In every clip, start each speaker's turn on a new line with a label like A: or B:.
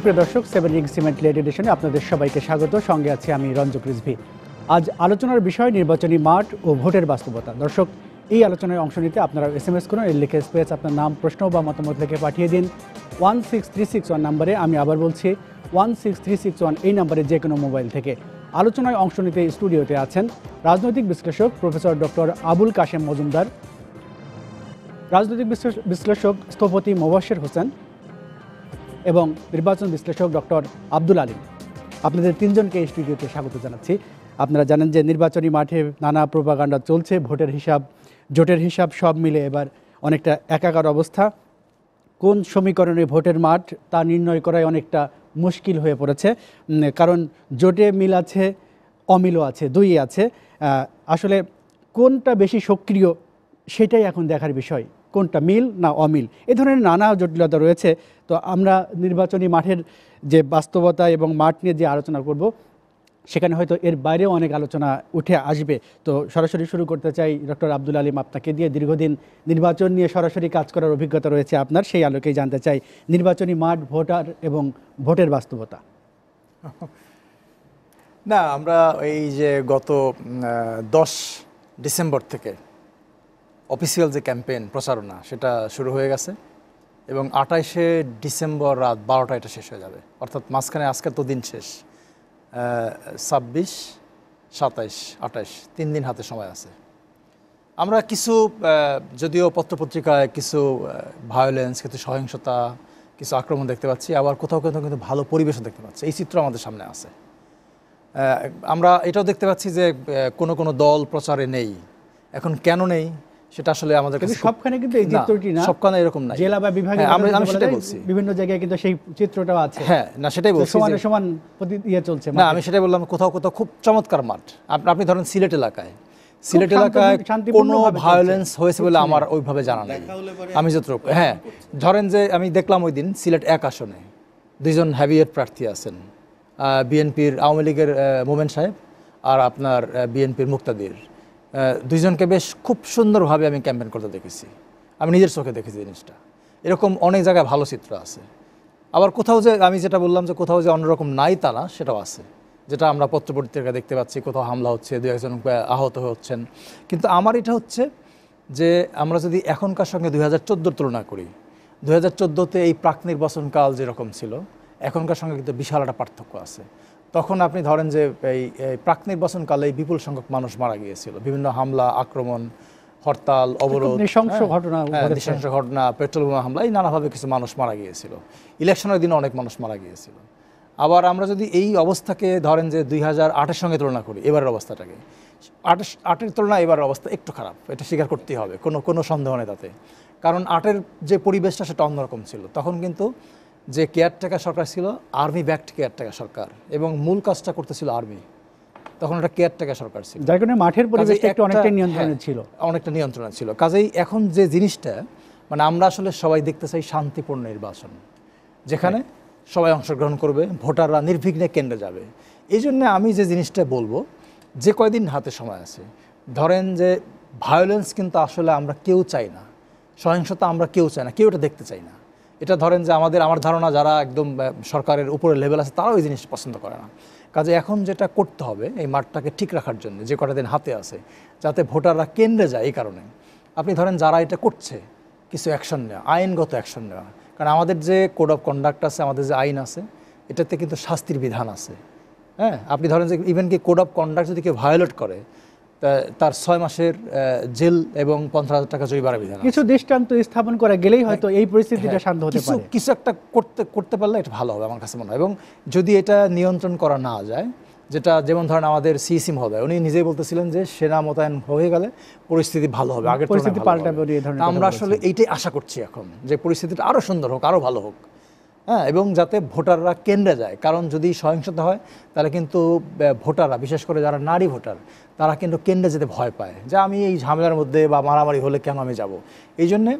A: সুপ্রিয় দর্শক seven ring cement late এডিশনে আপনাদের সবাইকে স্বাগত সঙ্গে আছি আমি রঞ্জক রিজভি আজ আলোচনার বিষয় নির্বাচনী মাঠ ও ভোটের বাস্তবতা দর্শক এই আলোচনায় অংশ নিতে আপনারা এস এম এস করুন এর লিখে স্পেস আপনার নাম প্রশ্ন বা মতামত লিখে পাঠিয়ে দিন one six three six one নাম্বারে আমি আবার বলছি one six three six one এই নাম্বারে যে কোনো মোবাইল থেকে আলোচনায় অংশ নিতে স্টুডিওতে আছেন রাজনৈতিক বিশ্লেষক প্রফেসর ডক্টর আবুল কাশেম মজুমদার রাজনৈতিক বিশ্লেষক স্থপতি মোবাশের হোসেন এবং নির্বাচন বিশ্লেষক ডক্টর আব্দুল আলিম আপনাদের তিনজনকে এই স্টুডিওতে স্বাগত জানাচ্ছি আপনারা জানেন যে নির্বাচনী মাঠে নানা প্রোপাগান্ডা চলছে ভোটের হিসাব জোটের হিসাব সব মিলে এবার অনেকটা একাকার অবস্থা কোন সমীকরণে ভোটের মাঠ তা নির্ণয় করাই অনেকটা মুশকিল হয়ে পড়েছে কারণ জোটে মিল আছে অমিলও আছে দুই আছে আসলে কোনটা বেশি সক্রিয় সেটাই এখন দেখার বিষয় কোনটা মিল না অমিল এ ধরনের নানা জটিলতা রয়েছে তো আমরা নির্বাচনী মাঠের যে বাস্তবতা এবং মাঠ নিয়ে যে আলোচনা করব সেখানে হয়তো এর বাইরেও অনেক আলোচনা উঠে আসবে তো সরাসরি শুরু করতে চাই ডক্টর আব্দুল আলিম আপনাকে দিয়ে দীর্ঘদিন নির্বাচন নিয়ে সরাসরি কাজ করার অভিজ্ঞতা রয়েছে আপনার সেই আলোকেই জানতে চাই নির্বাচনী মাঠ ভোটার এবং ভোটের বাস্তবতা
B: না আমরা এই যে গত দশ ডিসেম্বর থেকে অফিসিয়াল যে ক্যাম্পেন প্রচারণা সেটা শুরু হয়ে গেছে এবং আঠাশে ডিসেম্বর রাত বারোটা এটা শেষ হয়ে যাবে অর্থাৎ মাঝখানে আজকে তো দিন শেষ ছাব্বিশ সাতাইশ আঠাশ তিন দিন হাতে সময় আছে আমরা কিছু যদিও পত্রপত্রিকায় কিছু ভায়োলেন্স কিছু সহিংসতা কিছু আক্রমণ দেখতে পাচ্ছি আবার কোথাও কোথাও কিন্তু ভালো পরিবেশও দেখতে পাচ্ছি এই চিত্র আমাদের সামনে আছে আমরা এটাও দেখতে পাচ্ছি যে কোনো কোনো দল প্রচারে নেই এখন কেন নেই সেটা আসলে আমাদের কাছে সবখানে কিন্তু এই চিত্রটি না সবখানে এরকম জেলা বা বিভাগে হ্যাঁ, আমরা আমি সেটাই বলছি
A: বিভিন্ন জায়গায় কিন্তু সেই চিত্রটাও আছে হ্যাঁ না সেটাই বলছি সমান সমান প্রতি ইয়ে চলছে না আমি সেটাই
B: বললাম কোথাও কোথাও খুব চমৎকার মাঠ আপনি ধরেন সিলেট এলাকায় সিলেট এলাকায় কোনো ভায়োলেন্স হয়েছে বলে আমার ওইভাবে জানা নেই আমি যতটুকু হ্যাঁ ধরেন যে আমি দেখলাম ওই দিন সিলেট এক আসনে দুইজন হ্যাভিয়েট প্রার্থী আছেন বিএনপির আওয়ামী লীগের মোমেন সাহেব আর আপনার বিএনপির মুক্তাদির দুইজনকে বেশ খুব সুন্দরভাবে আমি ক্যাম্পেন করতে দেখেছি আমি নিজের চোখে দেখেছি জিনিসটা এরকম অনেক জায়গায় ভালো চিত্র আছে আবার কোথাও যে আমি যেটা বললাম যে কোথাও যে অন্যরকম নাই তা না সেটাও আছে যেটা আমরা পত্রপত্রিকা দেখতে পাচ্ছি কোথাও হামলা হচ্ছে দু একজন আহত হচ্ছেন কিন্তু আমার এটা হচ্ছে যে আমরা যদি এখনকার সঙ্গে দুই হাজার তুলনা করি দু হাজার এই প্রাক নির্বাচনকাল যেরকম ছিল এখনকার সঙ্গে কিন্তু বিশাল একটা পার্থক্য আছে তখন আপনি ধরেন যে এই প্রাক নির্বাচনকালে বিপুল সংখ্যক মানুষ মারা গিয়েছিল বিভিন্ন হামলা আক্রমণ হরতাল অবরোধ নৃশংস হ্যাঁ, ঘটনা হ্যাঁ, নৃশংস ঘটনা পেট্রোল বোমা হামলা এই নানাভাবে কিছু মানুষ মারা গিয়েছিল ইলেকশনের দিনে অনেক মানুষ মারা গিয়েছিল আবার আমরা যদি এই অবস্থাকে ধরেন যে দুই হাজার আটের সঙ্গে তুলনা করি এবারের অবস্থাটাকে আটের আটের তুলনায় এবার অবস্থা একটু খারাপ এটা স্বীকার করতেই হবে কোনো কোনো সন্দেহ নেই তাতে কারণ আটের যে পরিবেশটা সেটা অন্যরকম ছিল তখন কিন্তু যে কেয়ারটেকার সরকার ছিল আর্মি ব্যাক্ট কেয়ারটেকার সরকার এবং মূল কাজটা করতেছিল আর্মি তখন একটা কেয়ারটেকার সরকার ছিল
A: যার কারণে মাঠের পরিবেশ একটু অনেকটা নিয়ন্ত্রণে হ্যাঁ, ছিল
B: অনেকটা নিয়ন্ত্রণে ছিল কাজেই এখন যে জিনিসটা মানে আমরা আসলে সবাই দেখতে চাই শান্তিপূর্ণ নির্বাচন যেখানে হ্যাঁ। সবাই অংশগ্রহণ করবে ভোটাররা নির্বিঘ্নে কেন্দ্রে যাবে এই জন্য আমি যে জিনিসটা বলবো যে কয়দিন হাতে সময় আছে ধরেন যে ভায়োলেন্স কিন্তু আসলে আমরা কেউ চাই না সহিংসতা আমরা কেউ চাই না কেউ এটা দেখতে চাই না এটা ধরেন যে আমাদের আমার ধারণা যারা একদম সরকারের উপরে লেভেল আছে তারাও এই জিনিস পছন্দ করে না কাজে এখন যেটা করতে হবে এই মাঠটাকে ঠিক রাখার জন্য যে কটা দিন হাতে আছে যাতে ভোটাররা কেন্দ্রে যায় এই কারণে আপনি ধরেন যারা এটা করছে কিছু অ্যাকশন নেওয়া আইনগত অ্যাকশন নেওয়া কারণ আমাদের যে কোড অফ কন্ডাক্ট আছে আমাদের যে আইন আছে এটাতে কিন্তু শাস্তির বিধান আছে হ্যাঁ আপনি ধরেন যে ইভেন কি কোড অফ কন্ডাক্ট যদি কেউ ভায়োলেট করে তার ছয় মাসের জেল এবং পঞ্চাশ হাজার টাকা জয়ী বিধান কিছু
A: দৃষ্টান্ত স্থাপন করা গেলেই হয়তো এই পরিস্থিতিটা হ্যাঁ, শান্ত হতে পারে কিছু একটা করতে করতে পারলে এটা
B: ভালো হবে আমার কাছে মনে হয় এবং যদি এটা নিয়ন্ত্রণ করা না যায় যেটা যেমন ধরেন আমাদের সিসিম হবে উনি নিজেই বলতেছিলেন যে সেনা মোতায়েন হয়ে গেলে পরিস্থিতি ভালো হবে আগের পরিস্থিতি পাল্টাবে আমরা আসলে এইটাই আশা করছি এখন যে পরিস্থিতিটা আরও সুন্দর হোক আরও ভালো হোক হ্যাঁ এবং যাতে ভোটাররা কেন্দ্রে যায় কারণ যদি সহিংসতা হয় তাহলে কিন্তু ভোটাররা বিশেষ করে যারা নারী ভোটার তারা কিন্তু কেন্দ্রে যেতে ভয় পায় যে আমি এই ঝামেলার মধ্যে বা মারামারি হলে কেন আমি যাব এই জন্যে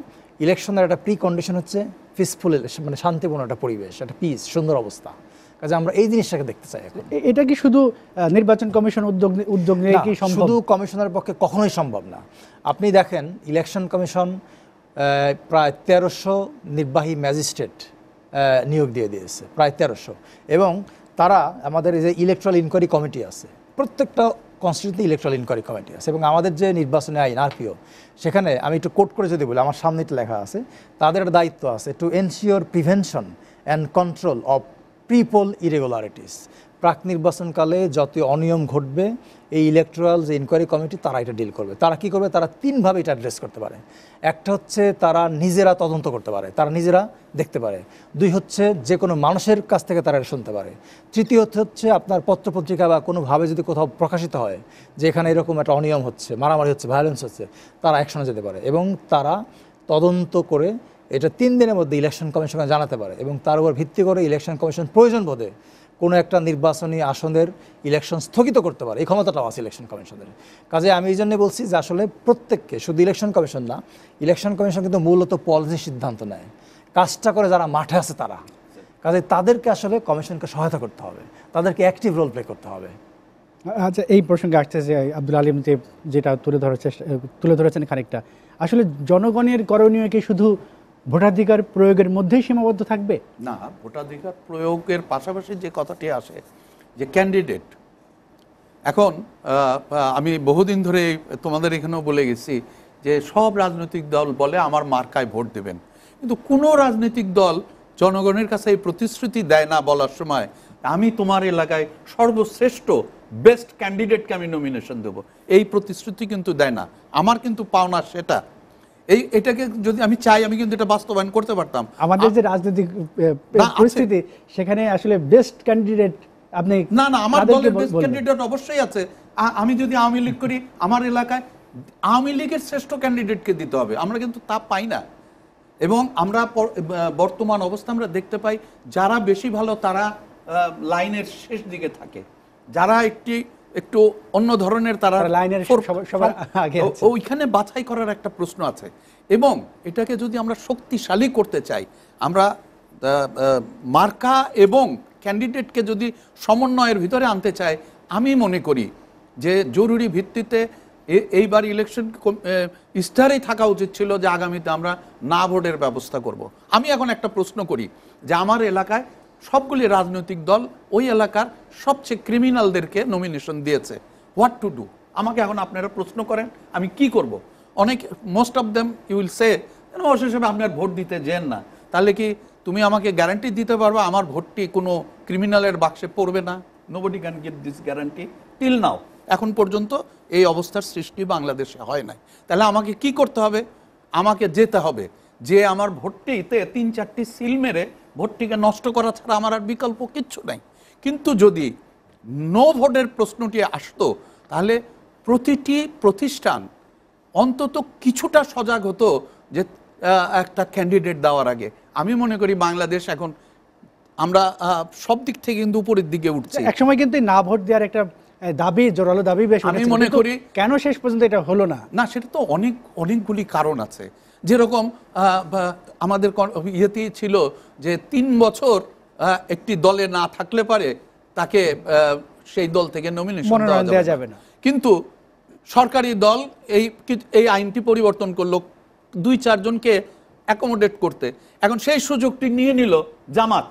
B: ইলেকশনের একটা প্রি কন্ডিশন হচ্ছে পিসফুল মানে শান্তিপূর্ণ একটা পরিবেশ একটা পিস সুন্দর অবস্থা কাজে আমরা এই জিনিসটাকে দেখতে চাই
A: এটা কি শুধু নির্বাচন কমিশন উদ্যোগ উদ্যোগ নিয়ে কি শুধু
B: কমিশনের পক্ষে কখনোই সম্ভব না আপনি দেখেন ইলেকশন কমিশন প্রায় তেরোশো নির্বাহী ম্যাজিস্ট্রেট নিয়োগ দিয়ে দিয়েছে প্রায় তেরোশো এবং তারা আমাদের যে ইলেকট্রাল ইনকোয়ারি কমিটি আছে প্রত্যেকটা কনস্টিটিউন্সি ইলেকট্রাল ইনকোয়ারি কমিটি আছে এবং আমাদের যে নির্বাচনী আইন আরপিও সেখানে আমি একটু কোট করে যদি বলি আমার সামনে একটু লেখা আছে তাদের দায়িত্ব আছে to ensure prevention and control of prepoll irregularities প্রাক নির্বাচনকালে যত অনিয়ম ঘটবে এই ইলেকট্রাল যে ইনকোয়ারি কমিটি তারা এটা ডিল করবে তারা কি করবে তারা তিনভাবে এটা অ্যাড্রেস করতে পারে একটা হচ্ছে তারা নিজেরা তদন্ত করতে পারে তারা নিজেরা দেখতে পারে দুই হচ্ছে যে কোনো মানুষের কাছ থেকে তারা এটা শুনতে পারে তৃতীয় হচ্ছে আপনার পত্রপত্রিকা বা কোনোভাবে যদি কোথাও প্রকাশিত হয় যে এখানে এরকম একটা অনিয়ম হচ্ছে মারামারি হচ্ছে ভায়োলেন্স হচ্ছে তারা একসঙ্গে যেতে পারে এবং তারা তদন্ত করে এটা তিন দিনের মধ্যে ইলেকশন কমিশনে জানাতে পারে এবং তার উপর ভিত্তি করে ইলেকশন কমিশন প্রয়োজন বোধে কোনো একটা নির্বাচনী আসনের ইলেকশন স্থগিত করতে পারে এই ক্ষমতাটাও আছে ইলেকশন কমিশনের কাজে আমি এই জন্য বলছি যে আসলে প্রত্যেককে শুধু ইলেকশন কমিশন না ইলেকশন কমিশন কিন্তু মূলত পলিসি সিদ্ধান্ত নেয় কাজটা করে যারা মাঠে আছে তারা কাজে তাদেরকে আসলে কমিশনকে সহায়তা করতে হবে তাদেরকে অ্যাক্টিভ রোল প্লে করতে হবে
A: আচ্ছা এই প্রসঙ্গে আসছে যে আব্দুল আলিম যে যেটা তুলে ধরার চেষ্টা তুলে ধরেছেন খানিকটা আসলে জনগণের করণীয় কি শুধু ভোটাধিকার প্রয়োগের মধ্যেই সীমাবদ্ধ থাকবে
C: না ভোটাধিকার প্রয়োগের পাশাপাশি যে কথাটি আসে যে ক্যান্ডিডেট এখন আমি বহুদিন ধরে তোমাদের এখানেও বলে গেছি যে সব রাজনৈতিক দল বলে আমার মার্কায় ভোট দেবেন কিন্তু কোনো রাজনৈতিক দল জনগণের কাছে এই প্রতিশ্রুতি দেয় না বলার সময় আমি তোমার এলাকায় সর্বশ্রেষ্ঠ বেস্ট ক্যান্ডিডেটকে আমি নমিনেশন দেবো এই প্রতিশ্রুতি কিন্তু দেয় না আমার কিন্তু পাওনা সেটা এই এটাকে যদি আমি চাই আমি কিন্তু এটা বাস্তবায়ন করতে পারতাম আমাদের যে রাজনৈতিক পরিস্থিতি
A: সেখানে আসলে বেস্ট ক্যান্ডিডেট আপনি না না আমার দলের বেস্ট
C: ক্যান্ডিডেট অবশ্যই আছে আমি যদি আওয়ামী লীগ করি আমার এলাকায় আওয়ামী লীগের শ্রেষ্ঠ ক্যান্ডিডেটকে দিতে হবে আমরা কিন্তু তা পাই না এবং আমরা বর্তমান অবস্থা আমরা দেখতে পাই যারা বেশি ভালো তারা লাইনের শেষ দিকে থাকে যারা একটি একটু অন্য ধরনের তারা লাইনের ওইখানে বাছাই করার একটা প্রশ্ন আছে এবং এটাকে যদি আমরা শক্তিশালী করতে চাই আমরা মার্কা এবং ক্যান্ডিডেটকে যদি সমন্বয়ের ভিতরে আনতে চাই আমি মনে করি যে জরুরি ভিত্তিতে এইবার ইলেকশন স্টারেই থাকা উচিত ছিল যে আগামীতে আমরা না ভোটের ব্যবস্থা করব। আমি এখন একটা প্রশ্ন করি যে আমার এলাকায় সবগুলি রাজনৈতিক দল ওই এলাকার সবচেয়ে ক্রিমিনালদেরকে নমিনেশন দিয়েছে হোয়াট টু ডু আমাকে এখন আপনারা প্রশ্ন করেন আমি কি করব। অনেক most of them you will say অবশ্য হিসেবে আপনার ভোট দিতে যেন না তাহলে কি তুমি আমাকে গ্যারান্টি দিতে পারবে আমার ভোটটি কোনো ক্রিমিনালের বাক্সে পড়বে না nobody can give this guarantee till now এখন পর্যন্ত এই অবস্থার সৃষ্টি বাংলাদেশে হয় নাই তাহলে আমাকে কি করতে হবে আমাকে যেতে হবে যে আমার ভোটটিতে তিন চারটি সিল মেরে ভোটটিকে নষ্ট করা ছাড়া আমার আর বিকল্প কিচ্ছু নাই কিন্তু যদি নো ভোটের প্রশ্নটি আসতো তাহলে প্রতিটি প্রতিষ্ঠান অন্তত কিছুটা সজাগ হতো যে একটা ক্যান্ডিডেট দেওয়ার আগে আমি মনে করি বাংলাদেশ এখন আমরা সব দিক থেকে কিন্তু উপরের দিকে উঠছি একসময়
A: কিন্তু না ভোট দেওয়ার একটা দাবি জোরালো দাবি বেশ আমি মনে করি
C: কেন শেষ পর্যন্ত এটা হলো না না সেটা তো অনেক অনেকগুলি কারণ আছে যেরকম আমাদের ইয়েতেই ছিল যে তিন বছর একটি দলে না থাকলে পারে তাকে সেই দল থেকে নমিনেশন দেওয়া যাবে না কিন্তু সরকারি দল এই এই আইনটি পরিবর্তন করলো দুই চারজনকে অ্যাকোমোডেট করতে এখন সেই সুযোগটি নিয়ে নিল জামাত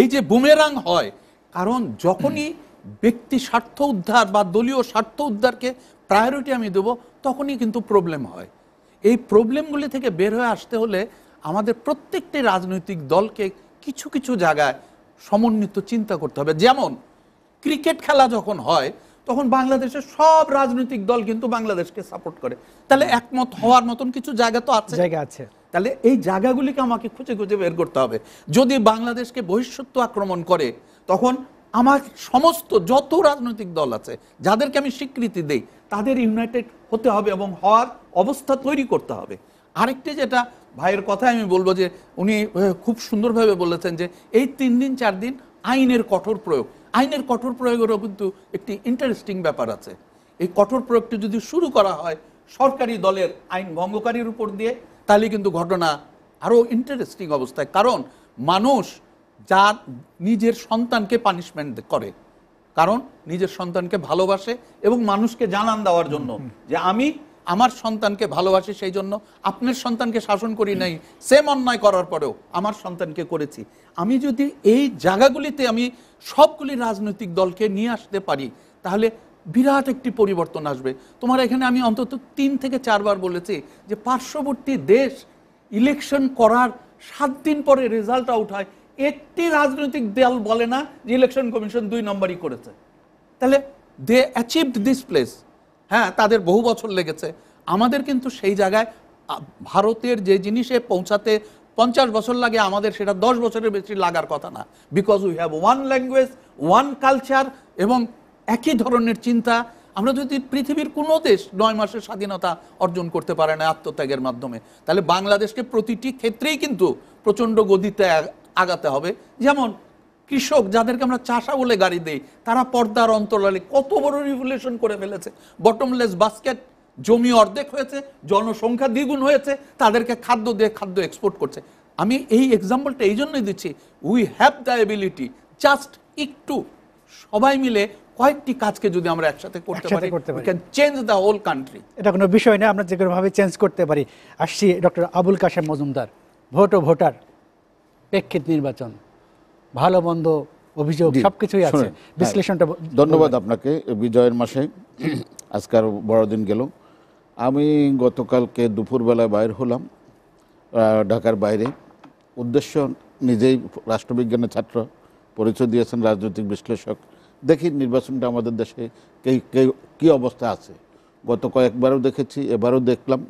C: এই যে বুমেরাং হয় কারণ যখনই ব্যক্তি স্বার্থ উদ্ধার বা দলীয় স্বার্থ উদ্ধারকে প্রায়োরিটি আমি দেব তখনই কিন্তু প্রবলেম হয় এই প্রবলেমগুলি থেকে বের হয়ে আসতে হলে আমাদের প্রত্যেকটি রাজনৈতিক দলকে কিছু কিছু জায়গায় সমন্বিত চিন্তা করতে হবে যেমন ক্রিকেট খেলা যখন হয় তখন বাংলাদেশের সব রাজনৈতিক দল কিন্তু বাংলাদেশকে সাপোর্ট করে তাহলে একমত হওয়ার মতন কিছু জায়গা তো আছে জায়গা আছে তাহলে এই জায়গাগুলিকে আমাকে খুঁজে খুঁজে বের করতে হবে যদি বাংলাদেশকে বহিষ্যত্ব আক্রমণ করে তখন আমার সমস্ত যত রাজনৈতিক দল আছে যাদেরকে আমি স্বীকৃতি দেই তাদের ইউনাইটেড হতে হবে এবং হওয়ার অবস্থা তৈরি করতে হবে আরেকটি যেটা ভাইয়ের কথায় আমি বলবো যে উনি খুব সুন্দরভাবে বলেছেন যে এই তিন দিন চার দিন আইনের কঠোর প্রয়োগ আইনের কঠোর প্রয়োগেরও কিন্তু একটি ইন্টারেস্টিং ব্যাপার আছে এই কঠোর প্রয়োগটি যদি শুরু করা হয় সরকারি দলের আইন ভঙ্গকারীর উপর দিয়ে তাহলে কিন্তু ঘটনা আরও ইন্টারেস্টিং অবস্থায় কারণ মানুষ যা নিজের সন্তানকে পানিশমেন্ট করে কারণ নিজের সন্তানকে ভালোবাসে এবং মানুষকে জানান দেওয়ার জন্য যে আমি আমার সন্তানকে ভালোবাসি সেই জন্য আপনার সন্তানকে শাসন করি নাই সেম অন্যায় করার পরেও আমার সন্তানকে করেছি আমি যদি এই জায়গাগুলিতে আমি সবগুলি রাজনৈতিক দলকে নিয়ে আসতে পারি তাহলে বিরাট একটি পরিবর্তন আসবে তোমার এখানে আমি অন্তত তিন থেকে চারবার বলেছি যে পার্শ্ববর্তী দেশ ইলেকশন করার সাত দিন পরে রেজাল্ট আউট হয় একটি রাজনৈতিক দল বলে না যে ইলেকশন কমিশন দুই নম্বরই করেছে তাহলে দে অ্যাচিভড দিস প্লেস হ্যাঁ তাদের বহু বছর লেগেছে আমাদের কিন্তু সেই জায়গায় ভারতের যে জিনিসে পৌঁছাতে পঞ্চাশ বছর লাগে আমাদের সেটা দশ বছরের বেশি লাগার কথা না because we have one language one culture এবং একই ধরনের চিন্তা আমরা যদি পৃথিবীর কোনো দেশ নয় মাসের স্বাধীনতা অর্জন করতে পারে না আত্মত্যাগের মাধ্যমে তাহলে বাংলাদেশকে প্রতিটি ক্ষেত্রেই কিন্তু প্রচণ্ড গদিতে আগাতে হবে যেমন কৃষক যাদেরকে আমরা চাষা বলে গাড়ি দেই তারা পর্দার অন্তরালে কত বড় রিভুলেশন করে ফেলেছে বটমলেস বাস্কেট জমি অর্ধেক হয়েছে জনসংখ্যা দ্বিগুণ হয়েছে তাদেরকে খাদ্য দিয়ে খাদ্য এক্সপোর্ট করছে আমি এই এক্সাম্পলটা এই জন্যই দিচ্ছি we have the ability just একটু সবাই মিলে কয়েকটি কাজকে যদি আমরা একসাথে করতে করতে পারি চেঞ্জ দ্য হোল কান্ট্রি
A: এটা কোনো বিষয় না আমরা যে ভাবে চেঞ্জ করতে পারি আসছি ডক্টর আবুল কাশেম মজুমদার ভোট ও ভোটার প্রেক্ষিত নির্বাচন ভালো মন্দ অভিযোগ সবকিছুই আছে হ্যাঁ। বিশ্লেষণটা ধন্যবাদ
D: আপনাকে বিজয়ের মাসে আজকাল বড়দিন গেল আমি গতকালকে দুপুরবেলায় বাইর হলাম ঢাকার বাইরে উদ্দেশ্য নিজেই রাষ্ট্রবিজ্ঞানের ছাত্র পরিচয় দিয়েছেন রাজনৈতিক বিশ্লেষক দেখি নির্বাচনটা আমাদের দেশে কে কে কী অবস্থা আছে গত কয়েকবারও দেখেছি এবারও দেখলাম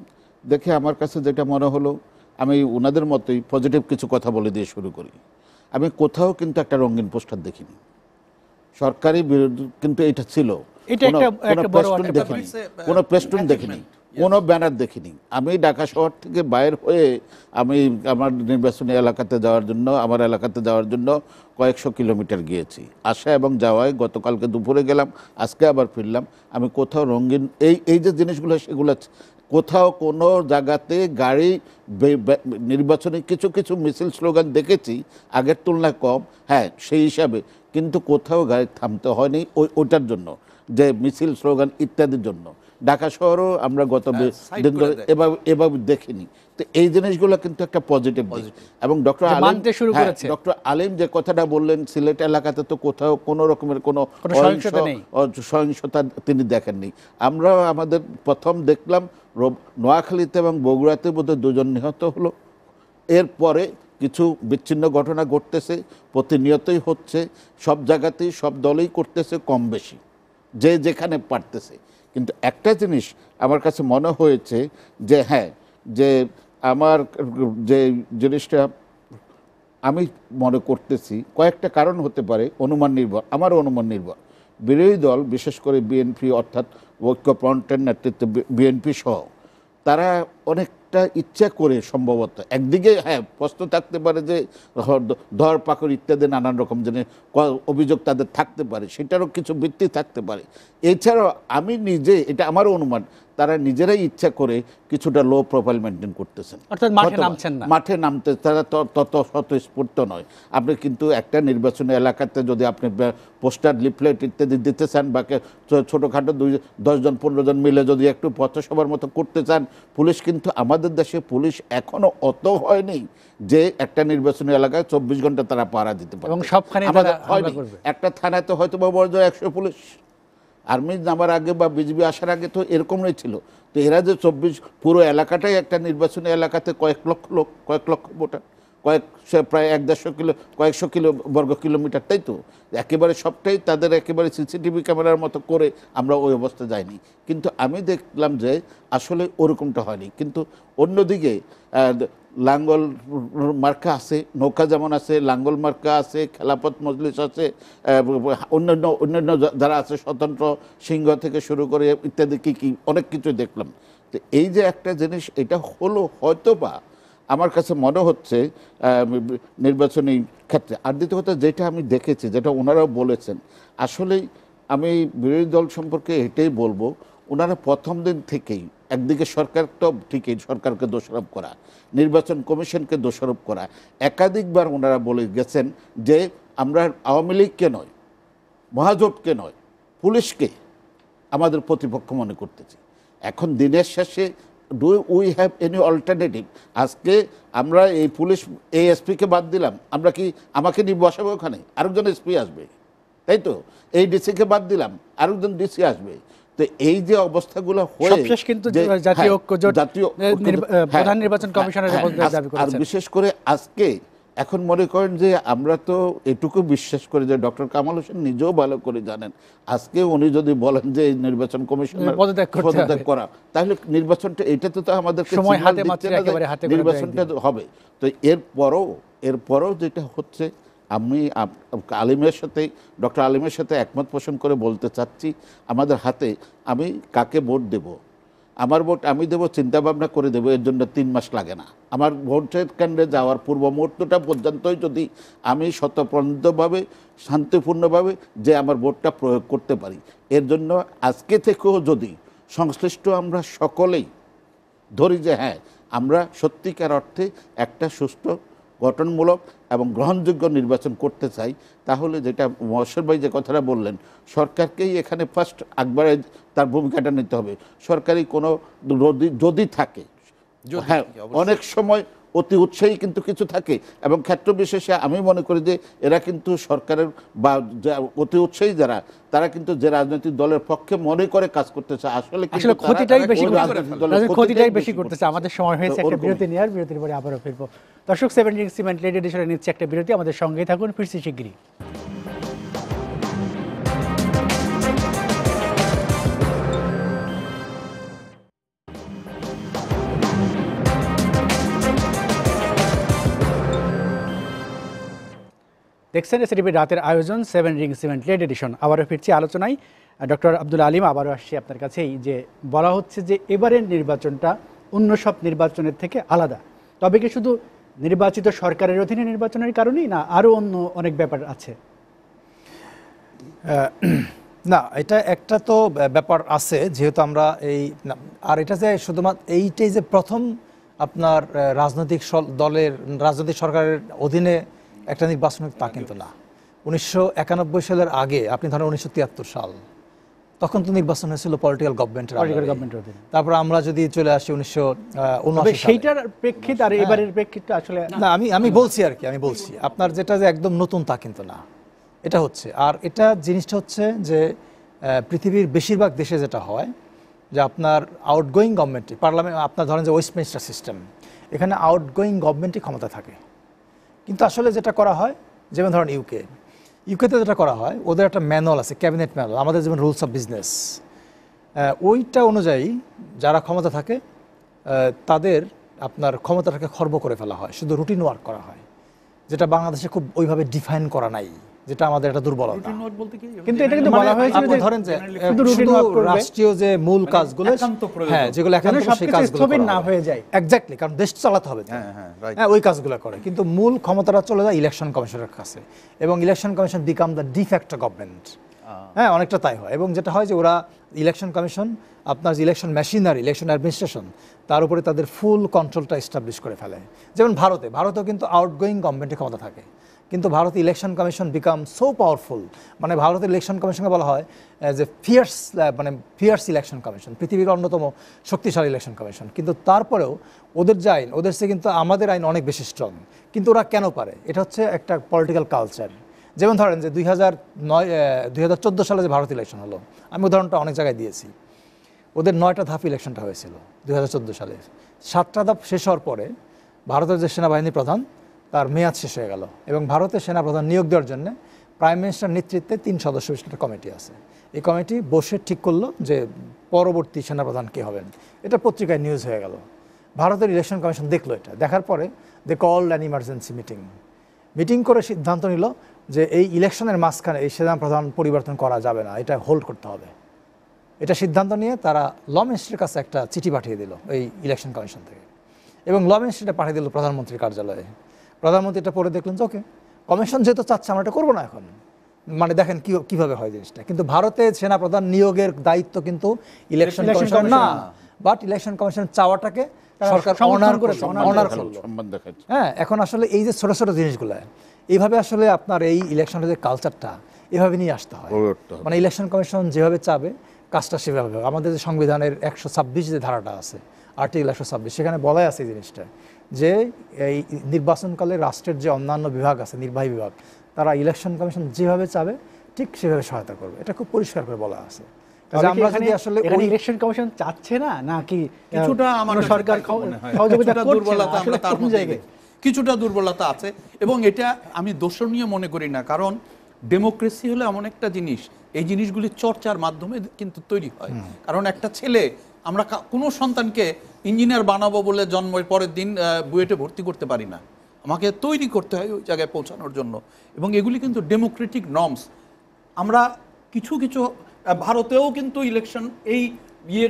D: দেখে আমার কাছে যেটা মনে হলো আমি ওনাদের মতোই পজিটিভ কিছু কথা বলে দিয়ে শুরু করি আমি কোথাও কিন্তু একটা রঙিন পোস্টার দেখিনি সরকারি কিন্তু এটা ছিল কোনো প্রেস্টুন দেখিনি কোনো ব্যানার দেখিনি আমি ঢাকা শহর থেকে বাইর হয়ে আমি আমার নির্বাচনী এলাকাতে যাওয়ার জন্য আমার এলাকাতে যাওয়ার জন্য কয়েকশো কিলোমিটার গিয়েছি আসা এবং যাওয়ায় গতকালকে দুপুরে গেলাম আজকে আবার ফিরলাম আমি কোথাও রঙিন এই এই যে জিনিসগুলো সেগুলো কোথাও কোনো জায়গাতে গাড়ি নির্বাচনে কিছু কিছু মিছিল স্লোগান দেখেছি আগের তুলনায় কম হ্যাঁ সেই হিসাবে কিন্তু কোথাও গাড়ি থামতে হয়নি ওই ওটার জন্য যে মিছিল স্লোগান ইত্যাদির জন্য ঢাকা শহরও আমরা গত হ্যাঁ, দিন ধরে এভাবে এভাবে দেখিনি তো এই জিনিসগুলো কিন্তু একটা পজিটিভ এবং ডক্টর মানতে শুরু হ্যাঁ, করেছে ডক্টর আলিম যে কথাটা বললেন সিলেট এলাকাতে তো কোথাও কোনো রকমের কোনো সহিংসতা তিনি দেখেননি আমরা আমাদের প্রথম দেখলাম নোয়াখালীতে এবং বগুড়াতে বোধহয় দুজন নিহত হলো এরপরে কিছু বিচ্ছিন্ন ঘটনা ঘটতেছে প্রতিনিয়তই হচ্ছে সব জায়গাতেই সব দলেই করতেছে কম বেশি যে যেখানে পারতেছে কিন্তু একটা জিনিস আমার কাছে মনে হয়েছে যে হ্যাঁ যে আমার যে জিনিসটা আমি মনে করতেছি কয়েকটা কারণ হতে পারে অনুমান নির্ভর আমারও অনুমান নির্ভর বিরোধী দল বিশেষ করে বিএনপি অর্থাৎ ঐক্যফ্রন্টের নেতৃত্বে বিএনপি সহ তারা অনেকটা ইচ্ছা করে সম্ভবত একদিকে হ্যাঁ প্রশ্ন থাকতে পারে যে ধর পাকড় ইত্যাদি নানান রকম জিনিস অভিযোগ তাদের থাকতে পারে সেটারও কিছু বৃত্তি থাকতে পারে এছাড়াও আমি নিজে এটা আমারও অনুমান তারা নিজেরাই ইচ্ছা করে কিছুটা লো প্রোফাইল মেনটেন করতেছেন মাঠে নামতে তারা তত স্বতঃস্ফূর্ত নয় আপনি কিন্তু একটা নির্বাচনী এলাকাতে যদি আপনি পোস্টার লিফলেট ইত্যাদি দিতে চান বা ছোটোখাটো দুই দশজন পনেরো জন মিলে যদি একটু পথসভার মতো করতে চান পুলিশ কিন্তু আমাদের দেশে পুলিশ এখনো অত হয়নি যে একটা নির্বাচনী এলাকায় চব্বিশ ঘন্টা তারা পাড়া দিতে পারে এবং থানায় একটা হয়তো বা বড় একশো পুলিশ আর্মি নামার আগে বা বিজেপি আসার আগে তো এরকমই ছিল তো এরা যে চব্বিশ পুরো এলাকাটাই একটা নির্বাচনী এলাকাতে কয়েক লক্ষ লোক কয়েক লক্ষ ভোটার কয়েকশো প্রায় এক দেড়শো কিলো কয়েকশো কিলো বর্গ কিলোমিটার তাই তো একেবারে সবটাই তাদের একেবারে সিসিটিভি ক্যামেরার মতো করে আমরা ওই অবস্থা যাইনি কিন্তু আমি দেখলাম যে আসলে ওরকমটা হয়নি কিন্তু অন্যদিকে লাঙ্গল মার্কা আছে নৌকা যেমন আছে লাঙ্গল মার্কা আছে খেলাপথ মজলিস আছে অন্যান্য অন্যান্য যারা আছে স্বতন্ত্র সিংহ থেকে শুরু করে ইত্যাদি কী কী অনেক কিছু দেখলাম তো এই যে একটা জিনিস এটা হলো হয়তো বা আমার কাছে মনে হচ্ছে নির্বাচনী ক্ষেত্রে আর দ্বিতীয় কথা যেটা আমি দেখেছি যেটা ওনারাও বলেছেন আসলেই আমি বিরোধী দল সম্পর্কে এটাই বলবো ওনারা প্রথম দিন থেকেই একদিকে সরকার তো ঠিকই সরকারকে দোষারোপ করা নির্বাচন কমিশনকে দোষারোপ করা একাধিকবার ওনারা বলে গেছেন যে আমরা আওয়ামী লীগকে নয় মহাজোটকে নয় পুলিশকে আমাদের প্রতিপক্ষ মনে করতেছি এখন দিনের শেষে do we have any alternative আজকে আমরা এই পুলিশ এই এসপিকে বাদ দিলাম আমরা কি আমাকে নিয়ে বসাবো ওখানে আরেকজন এসপি আসবে তাই তো এই ডিসিকে বাদ দিলাম আরেকজন ডিসি আসবে তো এই যে অবস্থাগুলো হয়ে কিন্তু জাতীয় হ্যাঁ, জাতীয় হ্যাঁ, প্রধান নির্বাচন হ্যাঁ, কমিশনের বিশেষ করে আজকে এখন মনে করেন যে আমরা তো এটুকু বিশ্বাস করি যে ডক্টর কামাল হোসেন নিজেও ভালো করে জানেন আজকে উনি যদি বলেন যে নির্বাচন কমিশন পদত্যাগ করা তাহলে নির্বাচনটা এটা তো আমাদের নির্বাচনটা হবে তো এরপরও এরপরও যেটা হচ্ছে আমি আলিমের সাথে ডক্টর আলিমের সাথে একমত পোষণ করে বলতে চাচ্ছি আমাদের হাতে আমি কাকে ভোট দেবো আমার ভোট আমি দেবো চিন্তাভাবনা করে দেবো এর জন্য তিন মাস লাগে না আমার ভোটের কেন্দ্রে যাওয়ার পূর্ব মুহূর্তটা পর্যন্তই যদি আমি শতপ্রণিতভাবে শান্তিপূর্ণভাবে যে আমার ভোটটা প্রয়োগ করতে পারি এর জন্য আজকে থেকেও যদি সংশ্লিষ্ট আমরা সকলেই ধরি যে হ্যাঁ আমরা সত্যিকার অর্থে একটা সুস্থ গঠনমূলক এবং গ্রহণযোগ্য নির্বাচন করতে চাই তাহলে যেটা মহেশ্বর ভাই যে কথাটা বললেন সরকারকেই এখানে ফার্স্ট আকবারে তার ভূমিকাটা নিতে হবে সরকারি কোনো যদি থাকে হ্যাঁ অনেক সময় অতি উৎসাহী কিন্তু কিছু থাকে এবং ক্ষেত্রবিশেষে আমি মনে করি যে এরা কিন্তু সরকারের বা অতি উৎসাহী যারা তারা কিন্তু যে রাজনৈতিক দলের পক্ষে মনে করে কাজ করতেছে আসলে ক্ষতিটাই বেশি ক্ষতিটাই বেশি করতেছে আমাদের
A: সময় হয়েছে একটা বিরতি নেওয়ার বিরতির পরে আবারও ফিরবো দর্শক সিমেন্ট লেডি নিচ্ছে একটা বিরতি আমাদের সঙ্গে থাকুন ফিরছি শিগগিরি দেখছেন এসিটিভির রাতের আয়োজন seven ring cement late edition আবারও ফিরছি আলোচনায় ডক্টর আব্দুল আলিম আবারও আসছি আপনার কাছেই যে বলা হচ্ছে যে এবারের নির্বাচনটা অন্য সব নির্বাচনের থেকে আলাদা তবে কি শুধু নির্বাচিত সরকারের অধীনে নির্বাচনের কারণেই না আরও অন্য অনেক ব্যাপার আছে না এটা একটা তো
B: ব্যাপার আছে যেহেতু আমরা এই আর এটা যে শুধুমাত্র এইটাই যে প্রথম আপনার রাজনৈতিক দলের রাজনৈতিক সরকারের অধীনে একটা নির্বাচন তা কিন্তু না উনিশশো সালের আগে আপনি ধরেন উনিশশো সাল তখন তো নির্বাচন হয়েছিল পলিটিক্যাল গভর্নমেন্টের তারপর আমরা যদি চলে আসি উনিশশো সেইটার
A: প্রেক্ষিত আর এবারের প্রেক্ষিতটা আসলে না
B: আমি আমি বলছি আর কি আমি বলছি আপনার যেটা যে একদম নতুন তা কিন্তু না এটা হচ্ছে আর এটা জিনিসটা হচ্ছে যে পৃথিবীর বেশিরভাগ দেশে যেটা হয় যে আপনার আউটগোয়িং গভর্নমেন্টই পার্লামেন্ট আপনার ধরেন যে ওয়েস্টমিনিস্টার সিস্টেম এখানে আউটগোয়িং গভর্নমেন্টই ক্ষমতা থাকে কিন্তু আসলে যেটা করা হয় যেমন ধরেন ইউকে ইউকেতে যেটা করা হয় ওদের একটা ম্যানুয়াল আছে ক্যাবিনেট ম্যানুয়াল আমাদের যেমন রুলস অফ বিজনেস ওইটা অনুযায়ী যারা ক্ষমতা থাকে তাদের আপনার ক্ষমতাটাকে খর্ব করে ফেলা হয় শুধু রুটিন ওয়ার্ক করা হয় যেটা বাংলাদেশে খুব ওইভাবে ডিফাইন করা নাই যেটা আমাদের একটা দুর্বলতা
C: কিন্তু এটা কিন্তু বলা হয়েছিল মানে যে ধরেন যে
B: শুধু রাষ্ট্রীয় যে মূল মানে কাজগুলো হ্যাঁ যেগুলো একান্ত মানে সেই কাজগুলো না হয়ে যায় এক্স্যাক্টলি কারণ দেশ চালাতে হবে হ্যাঁ হ্যাঁ হ্যাঁ ওই কাজগুলো করে কিন্তু মূল ক্ষমতাটা চলে যায় ইলেকশন কমিশনের কাছে এবং election commission become the de facto government হ্যাঁ অনেকটা তাই হয় এবং যেটা হয় যে ওরা ইলেকশন কমিশন আপনার ইলেকশন মেশিনারি ইলেকশন অ্যাডমিনিস্ট্রেশন তার উপরে তাদের ফুল কন্ট্রোলটা এস্টাবলিশ করে ফেলে যেমন ভারতে ভারতেও কিন্তু আউটগোয়িং গভর্নমেন্টের ক্ষমতা থাকে কিন্তু Bharat election commission become so powerful মানে ভারতের ইলেকশন কমিশনকে বলা হয় যে ফিয়ার্স মানে ফিয়ার্স ইলেকশন কমিশন পৃথিবীর অন্যতম শক্তিশালী ইলেকশন কমিশন কিন্তু তারপরেও ওদের যে আইন ওদের সে কিন্তু আমাদের আইন অনেক বেশি স্ট্রং কিন্তু ওরা কেন পারে এটা হচ্ছে একটা পলিটিক্যাল কালচার যেমন ধরেন যে দুই হাজার নয় দুই হাজার চোদ্দো সালে যে ভারত ইলেকশন হলো আমি উদাহরণটা অনেক জায়গায় দিয়েছি ওদের নয়টা ধাপ ইলেকশনটা হয়েছিল দুই সালে সাতটা ধাপ শেষ হওয়ার পরে ভারতের যে সেনাবাহিনী প্রধান তার মেয়াদ শেষ হয়ে গেল এবং ভারতের সেনাপ্রধান নিয়োগ দেওয়ার জন্য প্রাইম মিনিস্টার নেতৃত্বে তিন সদস্য বিশিষ্ট কমিটি আছে এই কমিটি বসে ঠিক করলো যে পরবর্তী সেনাপ্রধান কে হবেন এটা পত্রিকায় নিউজ হয়ে গেল ভারতের ইলেকশন কমিশন দেখলো এটা দেখার পরে they call an emergency meeting meeting করে সিদ্ধান্ত নিল যে এই ইলেকশনের মাঝখানে এই সেনাপ্রধান পরিবর্তন করা যাবে না এটা হোল্ড করতে হবে এটা সিদ্ধান্ত নিয়ে তারা ল মিনিস্ট্রির কাছে একটা চিঠি পাঠিয়ে দিল এই ইলেকশন কমিশন থেকে এবং ল মিনিস্ট্রিটা পাঠিয়ে দিল প্রধানমন্ত্রীর কার্যালয়ে প্রধানমন্ত্রী এটা পড়ে দেখলেন যে ওকে কমিশন যেহেতু চাচ্ছে আমরা এটা করবো না এখন মানে দেখেন কি কীভাবে হয় জিনিসটা কিন্তু ভারতে সেনাপ্রধান নিয়োগের দায়িত্ব কিন্তু ইলেকশন কমিশন না বাট ইলেকশন কমিশন চাওয়াটাকে সরকার অনার করে অনার হ্যাঁ এখন আসলে এই যে ছোট ছোট জিনিসগুলো এইভাবে আসলে আপনার এই ইলেকশনের যে কালচারটা এভাবে নিয়ে আসতে
D: হয় মানে
B: ইলেকশন কমিশন যেভাবে চাবে কাজটা সেভাবে আমাদের যে সংবিধানের একশো ছাব্বিশ যে ধারাটা আছে আর্টিকেল একশো ছাব্বিশ সেখানে বলাই আছে এই জিনিসটা যে এই নির্বাচনকালে রাষ্ট্রের যে অন্যান্য বিভাগ আছে নির্বাহী বিভাগ
A: তারা ইলেকশন কমিশন যেভাবে চাবে ঠিক সেভাবে সহায়তা করবে এটা খুব পরিষ্কার করে বলা আছে
C: কিছুটা দুর্বলতা আছে এবং এটা আমি দর্শনীয় মনে করি না কারণ ডেমোক্রেসি হলো এমন একটা জিনিস এই জিনিসগুলি চর্চার মাধ্যমে কিন্তু তৈরি হয় কারণ একটা ছেলে আমরা কোনো সন্তানকে ইঞ্জিনিয়ার বানাবো বলে জন্মের পরের দিন বুয়েটে ভর্তি করতে পারি না আমাকে তৈরি করতে হয় ওই জায়গায় পৌঁছানোর জন্য এবং এগুলি কিন্তু ডেমোক্রেটিক নর্মস আমরা কিছু কিছু ভারতেও কিন্তু ইলেকশন এই ইয়ে,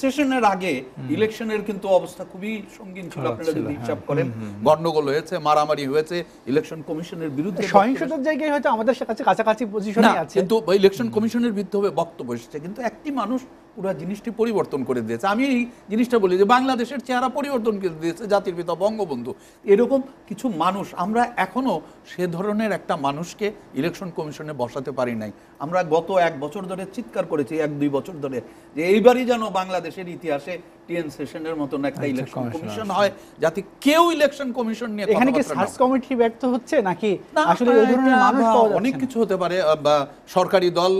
C: সেশনের আগে ইলেকশনের কিন্তু অবস্থা খুবই সঙ্গীন ছিল আপনারা যদি হিসাব হ্যাঁ। করেন গন্ডগোল হয়েছে মারামারি হয়েছে ইলেকশন কমিশনের বিরুদ্ধে সহিংসতার
A: জায়গায় হয়তো আমাদের কাছে কাছাকাছি
C: পজিশনে আছে কিন্তু ইলেকশন কমিশনের বিরুদ্ধে বক্তব্য এসেছে কিন্তু একটি মানুষ পুরো জিনিসটি পরিবর্তন করে দিয়েছে আমি এই জিনিসটা বলি যে বাংলাদেশের চেহারা পরিবর্তন করে দিয়েছে জাতির পিতা বঙ্গবন্ধু এরকম কিছু মানুষ আমরা এখনও সে ধরনের একটা মানুষকে ইলেকশন কমিশনে বসাতে পারি নাই আমরা গত এক বছর ধরে চিৎকার করেছি এক দুই বছর ধরে যে এইবারই যেন বাংলাদেশের ইতিহাসে টিএন সেশনের একটা ইলেকশন আচ্ছা, কমিশন হয় যাতে কেউ ইলেকশন কমিশন নিয়ে এখানে কি সার্চ
A: কমিটি ব্যর্থ হচ্ছে নাকি আসলে ওই ধরনের মানুষ
C: অনেক কিছু হতে পারে বা সরকারি দল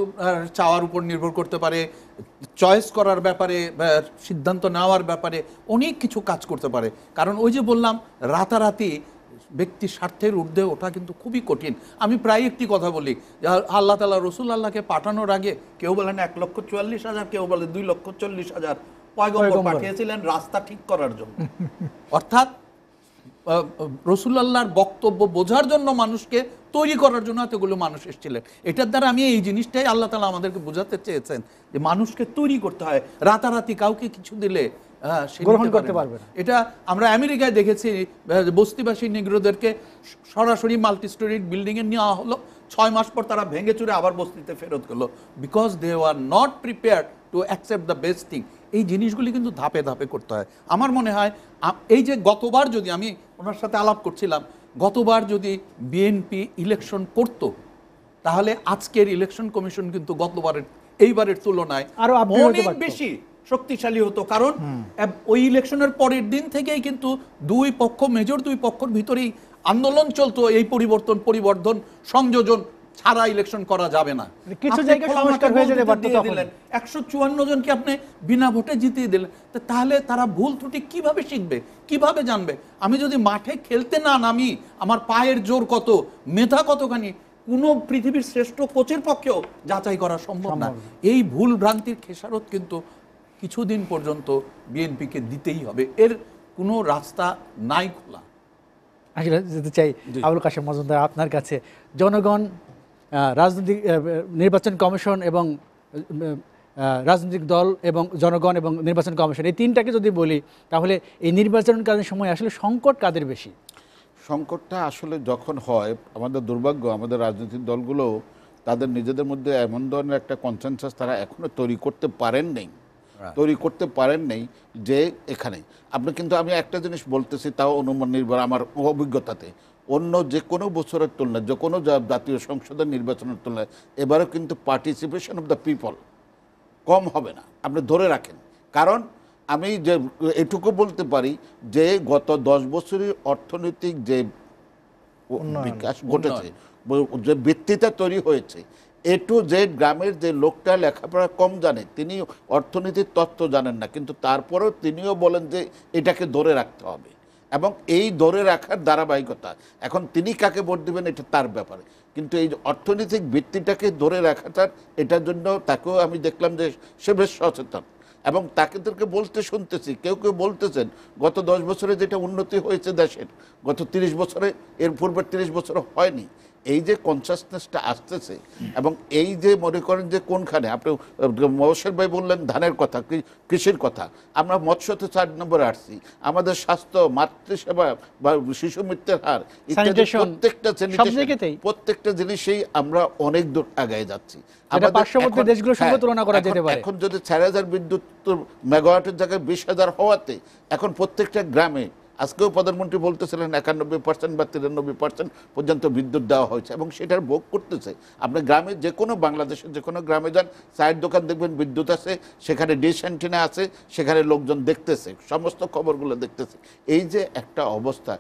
C: চাওয়ার উপর নির্ভর করতে পারে চয়েস করার ব্যাপারে সিদ্ধান্ত নেওয়ার ব্যাপারে অনেক কিছু কাজ করতে পারে কারণ ওই যে বললাম রাতারাতি ব্যক্তি স্বার্থের ঊর্ধ্বে ওঠা কিন্তু খুবই কঠিন আমি প্রায় একটি কথা বলি আল্লাহ তালা রসুল আল্লাহকে পাঠানোর আগে কেউ বলেন এক লক্ষ চুয়াল্লিশ হাজার কেউ বলে দুই লক্ষ চল্লিশ হাজার পয়গম্বর পাঠিয়েছিলেন রাস্তা ঠিক করার জন্য অর্থাৎ রসুল্লাহর বক্তব্য বোঝার জন্য মানুষকে তৈরি করার জন্য এতগুলো মানুষ এসেছিলেন এটার দ্বারা আমি এই জিনিসটাই আল্লাহ তালা আমাদেরকে বোঝাতে চেয়েছেন যে মানুষকে তৈরি করতে হয় রাতারাতি কাউকে কিছু দিলে গ্রহণ করতে পারবে এটা আমরা আমেরিকায় দেখেছি বস্তিবাসী নিগ্রোদেরকে সরাসরি মাল্টি স্টোরিড বিল্ডিংয়ে নেওয়া হলো ছয় মাস পর তারা ভেঙে চুরে আবার বস্তিতে ফেরত করলো because they are not prepared to accept the best thing এই জিনিসগুলি কিন্তু ধাপে ধাপে করতে হয় আমার মনে হয় এই যে গতবার যদি আমি ওনার সাথে আলাপ করছিলাম গতবার যদি বিএনপি ইলেকশন করত তাহলে আজকের ইলেকশন কমিশন কিন্তু গতবারের এইবারের তুলনায় আরো অনেক বেশি শক্তিশালী হতো কারণ ওই ইলেকশনের পরের দিন থেকেই কিন্তু দুই পক্ষ মেজর দুই পক্ষর ভিতরেই আন্দোলন চলতো এই পরিবর্তন পরিবর্ধন সংযোজন ছাড়া ইলেকশন করা যাবে না মানে কিছু একশো চুয়ান্ন জনকে আপনি বিনা ভোটে জিতিয়ে দিলেন তাহলে তারা ভুল ত্রুটি কিভাবে শিখবে কিভাবে জানবে আমি যদি মাঠে খেলতে না নামি আমার পায়ের জোর কত মেধা কতখানি কোনো পৃথিবীর শ্রেষ্ঠ কোচের পক্ষেও যাচাই করা সম্ভব না এই ভুল ভ্রান্তির খেসারত কিন্তু কিছুদিন পর্যন্ত বিএনপিকে দিতেই হবে এর কোনো রাস্তা নাই খোলা
A: আসলে যেতে চাই আবুল কাশেম মজুমদার আপনার কাছে জনগণ রাজনৈতিক নির্বাচন কমিশন এবং রাজনৈতিক দল এবং জনগণ এবং নির্বাচন কমিশন এই তিনটাকে যদি বলি তাহলে এই নির্বাচনকালীন সময় আসলে সংকট কাদের বেশি
D: সংকটটা আসলে যখন হয় আমাদের দুর্ভাগ্য আমাদের রাজনৈতিক দলগুলো তাদের নিজেদের মধ্যে এমন ধরনের একটা কনসেনসাস তারা এখনও তৈরি করতে পারেন নেই তৈরি করতে পারেন নেই যে এখানে আপনি কিন্তু আমি একটা জিনিস বলতেছি তাও অনুমান নির্ভর আমার অভিজ্ঞতাতে অন্য যে কোনো বছরের তুলনায় যে কোনো জাতীয় সংসদের নির্বাচনের তুলনায় এবারও কিন্তু পার্টিসিপেশন অফ দ্য পিপল কম হবে না আপনি ধরে রাখেন কারণ আমি যে এটুকু বলতে পারি যে গত দশ বছরের অর্থনৈতিক যে বিকাশ ঘটেছে যে ভিত্তিটা তৈরি হয়েছে এ টু জেড গ্রামের যে লোকটা লেখাপড়া কম জানে তিনি অর্থনীতির তত্ত্ব জানেন না কিন্তু তারপরেও তিনিও বলেন যে এটাকে ধরে রাখতে হবে এবং এই ধরে রাখার ধারাবাহিকতা এখন তিনি কাকে ভোট দেবেন এটা তার ব্যাপারে কিন্তু এই অর্থনৈতিক ভিত্তিটাকে ধরে রাখাটার এটার জন্য তাকেও আমি দেখলাম যে সে বেশ সচেতন এবং তাকে তোকে বলতে শুনতেছি কেউ কেউ বলতেছেন গত দশ বছরে যেটা উন্নতি হয়েছে দেশের গত ৩০ বছরে এর পূর্বের তিরিশ বছরে হয়নি এই যে কনসাসনেসটা আসতেছে এবং এই যে মনে করেন যে কোনখানে আপনি মহসেন ভাই বললেন ধানের কথা কৃষির কথা আমরা মৎস্য তো চার নম্বরে আসছি আমাদের স্বাস্থ্য মাতৃসেবা বা শিশু মৃত্যুর হার প্রত্যেকটা প্রত্যেকটা জিনিসেই আমরা অনেক দূর আগায় যাচ্ছি হ্যাঁ, এখন যদি চার হাজার বিদ্যুৎ মেগাওয়াটের জায়গায় বিশ হাজার হওয়াতে এখন প্রত্যেকটা গ্রামে আজকেও প্রধানমন্ত্রী বলতেছিলেন একানব্বই পার্সেন্ট বা তিরানব্বই পার্সেন্ট পর্যন্ত বিদ্যুৎ দেওয়া হয়েছে এবং সেটার ভোগ করতেছে আপনি গ্রামে যে কোনো বাংলাদেশের যে কোনো গ্রামে যান চায়ের দোকান দেখবেন বিদ্যুৎ আছে সেখানে ডিশ অ্যান্টেনা আছে সেখানে লোকজন দেখতেছে সমস্ত খবরগুলো দেখতেছে এই যে একটা অবস্থা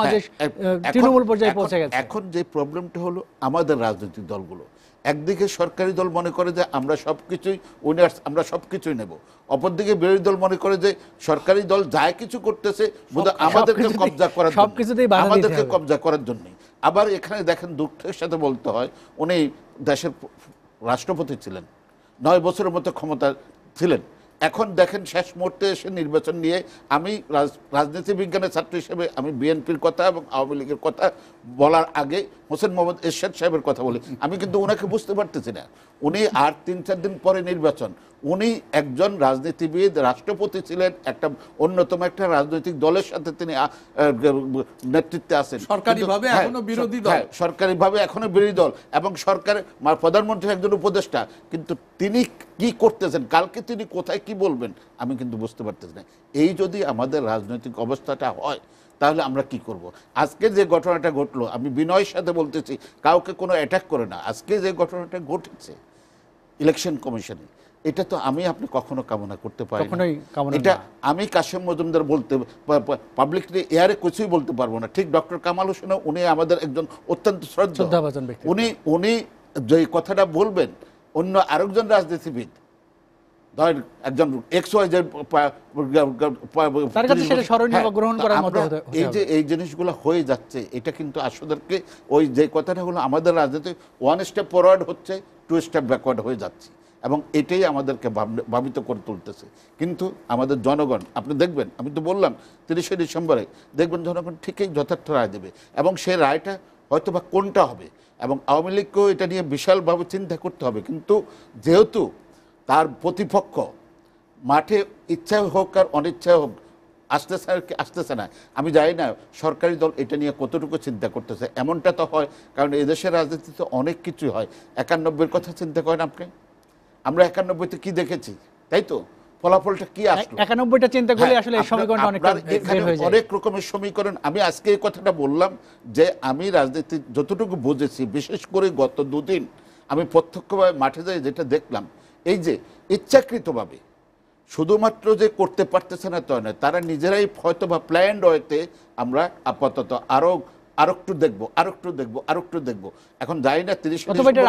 D: হ্যাঁ, এখন যে প্রবলেমটা হলো আমাদের রাজনৈতিক দলগুলো একদিকে সরকারি দল মনে করে যে আমরা সব কিছুই উইনার্স আমরা সব কিছুই নেব অপরদিকে বিরোধী দল মনে করে যে সরকারি দল যা কিছু করতেছে আমাদেরকে কবজা করার আমাদেরকে কবজা করার জন্যই আবার এখানে দেখেন দুঃখের সাথে বলতে হয় উনি দেশের রাষ্ট্রপতি ছিলেন নয় বছরের মতো ক্ষমতা ছিলেন এখন দেখেন শেষ মুহূর্তে এসে নির্বাচন নিয়ে আমি রাজনীতি বিজ্ঞানের ছাত্র হিসেবে আমি বিএনপির কথা এবং আওয়ামী লীগের কথা বলার আগে হোসেন মোহাম্মদ এরশাদ সাহেবের কথা বলি আমি কিন্তু ওনাকে বুঝতে পারতেছি না উনি আর তিন চার দিন পরে নির্বাচন উনি একজন রাজনীতিবিদ রাষ্ট্রপতি ছিলেন একটা অন্যতম একটা রাজনৈতিক দলের সাথে তিনি নেতৃত্বে আছেন সরকারিভাবে হ্যাঁ, এখনো বিরোধী দল হ্যাঁ, সরকারিভাবে এখনো বিরোধী দল এবং সরকার প্রধানমন্ত্রী একজন উপদেষ্টা কিন্তু তিনি কি করতেছেন কালকে তিনি কোথায় কি বলবেন আমি কিন্তু বুঝতে পারতেছি না এই যদি আমাদের রাজনৈতিক অবস্থাটা হয় তাহলে আমরা কি করব। আজকে যে ঘটনাটা ঘটলো আমি বিনয়ের সাথে বলতেছি কাউকে কোনো অ্যাটাক করে না আজকে যে ঘটনাটা ঘটেছে ইলেকশন কমিশনে এটা তো আমি আপনি কখনো কামনা করতে পারি এটা আমি কাশেম মজুমদার বলতে পাবলিকলি এয়ারে কিছুই বলতে পারবো না ঠিক ডক্টর কামাল হোসেন উনি আমাদের একজন অত্যন্ত শ্রদ্ধাভাজন ব্যক্তি উনি উনি যে কথাটা বলবেন অন্য আরেকজন রাজনীতিবিদ ধরেন একজন এক্স ওয়াই জেড এই যে এই জিনিসগুলো হয়ে যাচ্ছে এটা কিন্তু আসলেকে ওই যে কথাটা হলো আমাদের রাজনীতি ওয়ান স্টেপ ফরওয়ার্ড হচ্ছে টু স্টেপ ব্যাকওয়ার্ড হয়ে যাচ্ছে এবং এটাই আমাদেরকে ভাবিত করে তুলতেছে কিন্তু আমাদের জনগণ আপনি দেখবেন আমি তো বললাম তিরিশে ডিসেম্বরে দেখবেন জনগণ ঠিকই যথার্থ রায় দেবে এবং সেই রায়টা হয়তো বা কোনটা হবে এবং আওয়ামী লীগকেও এটা নিয়ে বিশালভাবে চিন্তা করতে হবে কিন্তু যেহেতু তার প্রতিপক্ষ মাঠে ইচ্ছা হোক আর অনিচ্ছা হোক আসতেছে আর আসতেছে না আমি জানি না সরকারি দল এটা নিয়ে কতটুকু চিন্তা করতেছে এমনটা তো হয় কারণ এদেশের রাজনীতিতে অনেক কিছু হয় একানব্বইয়ের কথা চিন্তা করেন আপনি আমরা একানব্বইতে কি দেখেছি তাই তো ফলাফলটা কি
A: একানব্বইটা চিন্তা করলে হ্যাঁ, আসলে অনেক
D: রকমের সমীকরণ আমি আজকে এই কথাটা বললাম যে আমি রাজনীতি যতটুকু বুঝেছি বিশেষ করে গত দুদিন আমি প্রত্যক্ষভাবে মাঠে যাই যেটা দেখলাম এই যে ইচ্ছাকৃতভাবে শুধুমাত্র যে করতে পারতেছে না তা নয় তারা নিজেরাই হয়তো বা প্ল্যান্ড হয়তে আমরা আপাতত আরও আর একটু দেখবো আর একটু দেখবো আর একটু দেখবো এখন যাই না তিরিশ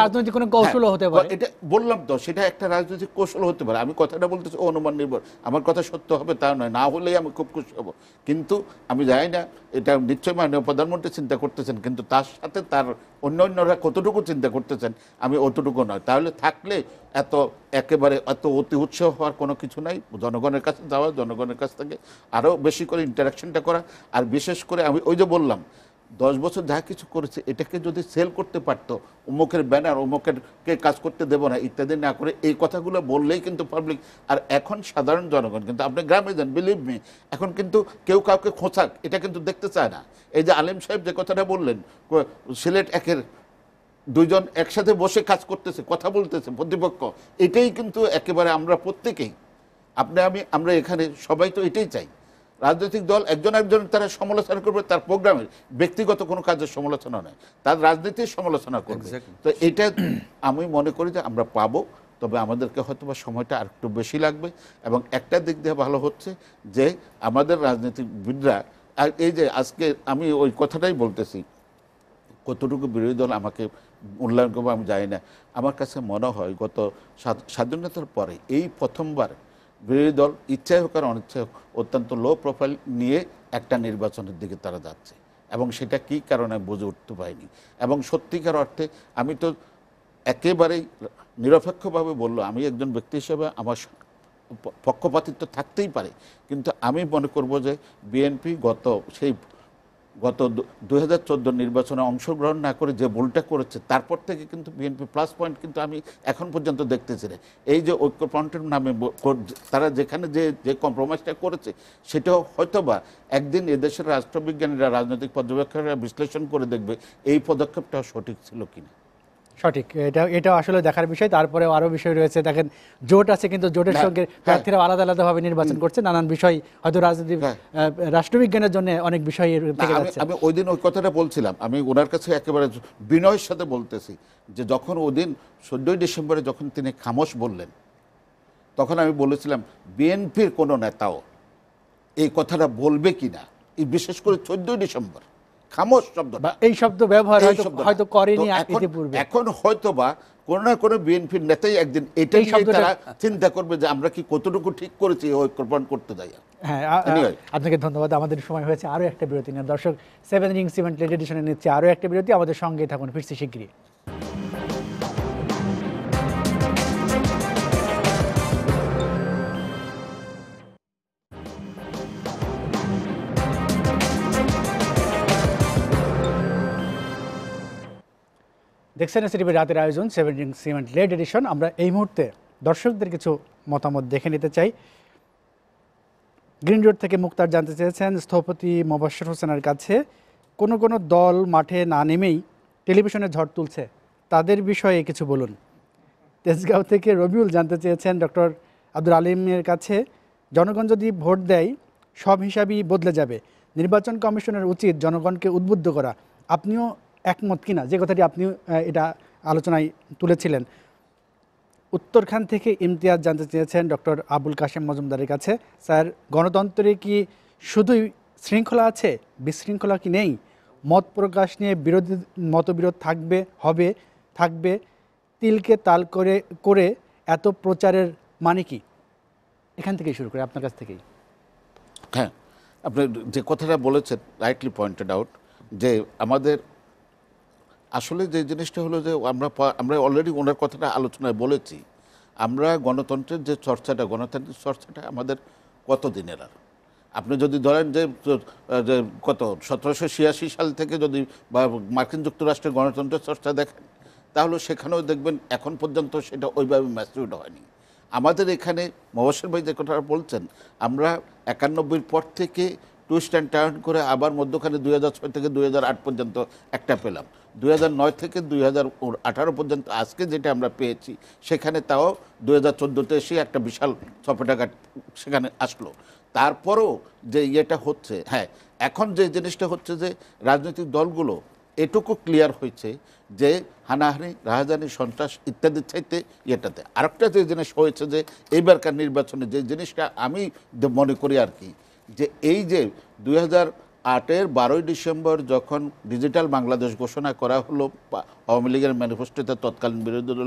D: রাজনৈতিক কোনো কৌশল হ্যাঁ, হতে পারে এটা বললাম তো সেটা একটা রাজনৈতিক কৌশল হতে পারে আমি কথাটা বলতেছি অনুমান নির্ভর আমার কথা সত্য হবে তা নয় না হলেই আমি খুব খুশি হব কিন্তু আমি যাই না এটা নিশ্চয়ই মাননীয় প্রধানমন্ত্রী চিন্তা করতেছেন কিন্তু তার সাথে তার অন্য অন্যরা কতটুকু চিন্তা করতেছেন আমি অতটুকু নয় তাহলে থাকলে এত একেবারে এত অতি উৎসাহ হওয়ার কোনো কিছু নাই জনগণের কাছে যাওয়া জনগণের কাছ থেকে আরও বেশি করে ইন্টারাকশনটা করা আর বিশেষ করে আমি ওই যে বললাম দশ বছর যা কিছু করেছে এটাকে যদি সেল করতে পারতো উমুকের ব্যানার উমুকের কে কাজ করতে দেবো না ইত্যাদি না করে এই কথাগুলো বললেই কিন্তু পাবলিক আর এখন সাধারণ জনগণ কিন্তু আপনি গ্রামে যান বিলিভ মি এখন কিন্তু কেউ কাউকে খোঁচাক এটা কিন্তু দেখতে চায় না এই যে আলেম সাহেব যে কথাটা বললেন সিলেট একের দুজন একসাথে বসে কাজ করতেছে কথা বলতেছে প্রতিপক্ষ এটাই কিন্তু একেবারে আমরা প্রত্যেকেই আপনি আমি আমরা এখানে সবাই তো এটাই চাই রাজনৈতিক দল একজন একজন তারা সমালোচনা করবে তার প্রোগ্রামের ব্যক্তিগত কোনো কাজের সমালোচনা নয় তার রাজনীতির সমালোচনা করবে তো এটা আমি মনে করি যে আমরা পাবো তবে আমাদেরকে হয়তো বা সময়টা আর একটু বেশি লাগবে এবং একটা দিক দিয়ে ভালো হচ্ছে যে আমাদের রাজনীতিকবিদরা আর এই যে আজকে আমি ওই কথাটাই বলতেছি কতটুকু বিরোধী দল আমাকে মূল্যায়ন করবো আমি জানি না আমার কাছে মনে হয় গত স্বাধীনতার পরে এই প্রথমবার বিরোধী দল ইচ্ছাই হোক আর অনিচ্ছাই হোক অত্যন্ত লো প্রোফাইল নিয়ে একটা নির্বাচনের দিকে তারা যাচ্ছে এবং সেটা কি কারণে বুঝে উঠতে পারেনি এবং সত্যিকার অর্থে আমি তো একেবারেই নিরপেক্ষভাবে বললো আমি একজন ব্যক্তি হিসেবে আমার পক্ষপাতিত্ব থাকতেই পারে কিন্তু আমি মনে করব যে বিএনপি গত সেই গত দু হাজার নির্বাচনে অংশগ্রহণ না করে যে ভুলটা করেছে তারপর থেকে কিন্তু বিএনপি প্লাস পয়েন্ট কিন্তু আমি এখন পর্যন্ত দেখতেছি না এই যে ঐক্যফ্রন্টের নামে তারা যেখানে যে যে কম্প্রোমাইজটা করেছে সেটাও হয়তোবা একদিন এদেশের রাষ্ট্রবিজ্ঞানীরা রাজনৈতিক পর্যবেক্ষকরা বিশ্লেষণ করে দেখবে এই পদক্ষেপটা সঠিক ছিল কিনা
A: সঠিক এটা এটা আসলে দেখার বিষয় তারপরে আরও বিষয় রয়েছে দেখেন জোট আছে কিন্তু জোটের হ্যাঁ, সঙ্গে হ্যাঁ। প্রার্থীরা আলাদা আলাদাভাবে নির্বাচন করছে নানান বিষয় হয়তো রাজনীতি হ্যাঁ। রাষ্ট্রবিজ্ঞানের জন্য অনেক বিষয় আমি
D: ওই দিন ওই কথাটা বলছিলাম আমি ওনার কাছে একেবারে বিনয়ের সাথে বলতেছি যে যখন ওই দিন চোদ্দই ডিসেম্বরে যখন তিনি খামোশ বললেন তখন আমি বলেছিলাম বিএনপির কোনো নেতাও এই কথাটা বলবে কি না বিশেষ করে চোদ্দই ডিসেম্বর খামোশ শব্দ এই শব্দ ব্যবহার হয়তো করেনি পূর্বে এখন হয়তো বা কোনো না কোনো বিএনপি নেতাই একদিন এটাই তারা চিন্তা করবে যে আমরা কি কতটুকু ঠিক করেছি ঐক্যপণ করতে যাই
A: হ্যাঁ আপনাকে ধন্যবাদ আমাদের সময় হয়েছে আরও একটা বিরতি নিয়ে দর্শক সেভেন রিং সিমেন্ট লেডিশনে নিচ্ছে আরও একটা বিরতি আমাদের সঙ্গে থাকুন ফিরছি শিগগিরই দেখছেন এসিটিভি রাতের আয়োজন সেভেন্টিন সিমেন্ট লেট এডিশন আমরা এই মুহূর্তে দর্শকদের কিছু মতামত দেখে নিতে চাই গ্রিন রোড থেকে মুক্তার জানতে চেয়েছেন স্থপতি মোবাশ্বর হোসেনের কাছে কোনো কোনো দল মাঠে না নেমেই টেলিভিশনে ঝড় তুলছে তাদের বিষয়ে কিছু বলুন তেজগাঁও থেকে রবিউল জানতে চেয়েছেন ডক্টর আব্দুল আলিমের কাছে জনগণ যদি ভোট দেয় সব হিসাবই বদলে যাবে নির্বাচন কমিশনের উচিত জনগণকে উদ্বুদ্ধ করা আপনিও একমত কিনা যে কথাটি আপনি এটা আলোচনায় তুলেছিলেন উত্তরখান থেকে ইমতিয়াজ জানতে চেয়েছেন ডক্টর আবুল কাশেম মজুমদারের কাছে স্যার গণতন্ত্রে কি শুধুই শৃঙ্খলা আছে বিশৃঙ্খলা কি নেই মত প্রকাশ নিয়ে বিরোধী মতবিরোধ থাকবে হবে থাকবে তিলকে তাল করে করে এত প্রচারের মানে কি এখান থেকেই শুরু করে আপনার কাছ থেকেই
D: হ্যাঁ আপনি যে কথাটা বলেছেন রাইটলি পয়েন্টেড আউট যে আমাদের আসলে যে জিনিসটা হলো যে আমরা আমরা অলরেডি ওনার কথাটা আলোচনায় বলেছি আমরা গণতন্ত্রের যে চর্চাটা গণতান্ত্রিক চর্চাটা আমাদের কত দিনের আর আপনি যদি ধরেন যে কত সতেরোশো ছিয়াশি সাল থেকে যদি বা মার্কিন যুক্তরাষ্ট্রের গণতন্ত্রের চর্চা দেখেন তাহলে সেখানেও দেখবেন এখন পর্যন্ত সেটা ওইভাবে ম্যাচিউড হয়নি আমাদের এখানে মহাসের ভাই যে কথাটা বলছেন আমরা একানব্বইয়ের পর থেকে টুইস্ট অ্যান্ড টার্ন করে আবার মধ্যখানে দুই হাজার ছয় থেকে দুই হাজার আট পর্যন্ত একটা পেলাম 2009 থেকে দুই পর্যন্ত আজকে যেটা আমরা পেয়েছি সেখানে তাও দুই হাজার চোদ্দোতে এসে একটা বিশাল সফটাঘাট সেখানে আসলো তারপরও যে ইয়েটা হচ্ছে হ্যাঁ এখন যে জিনিসটা হচ্ছে যে রাজনৈতিক দলগুলো এটুকু ক্লিয়ার হয়েছে যে হানাহানি রাহাজানি সন্ত্রাস ইত্যাদি চাইতে ইয়েটাতে আরেকটা যে জিনিস হয়েছে যে এইবারকার নির্বাচনে যে জিনিসটা আমি মনে করি আর কি যে এই যে দুই আটের বারোই ডিসেম্বর যখন ডিজিটাল বাংলাদেশ ঘোষণা করা হলো আওয়ামী লীগের ম্যানিফেস্টোতে তৎকালীন বিরোধী দল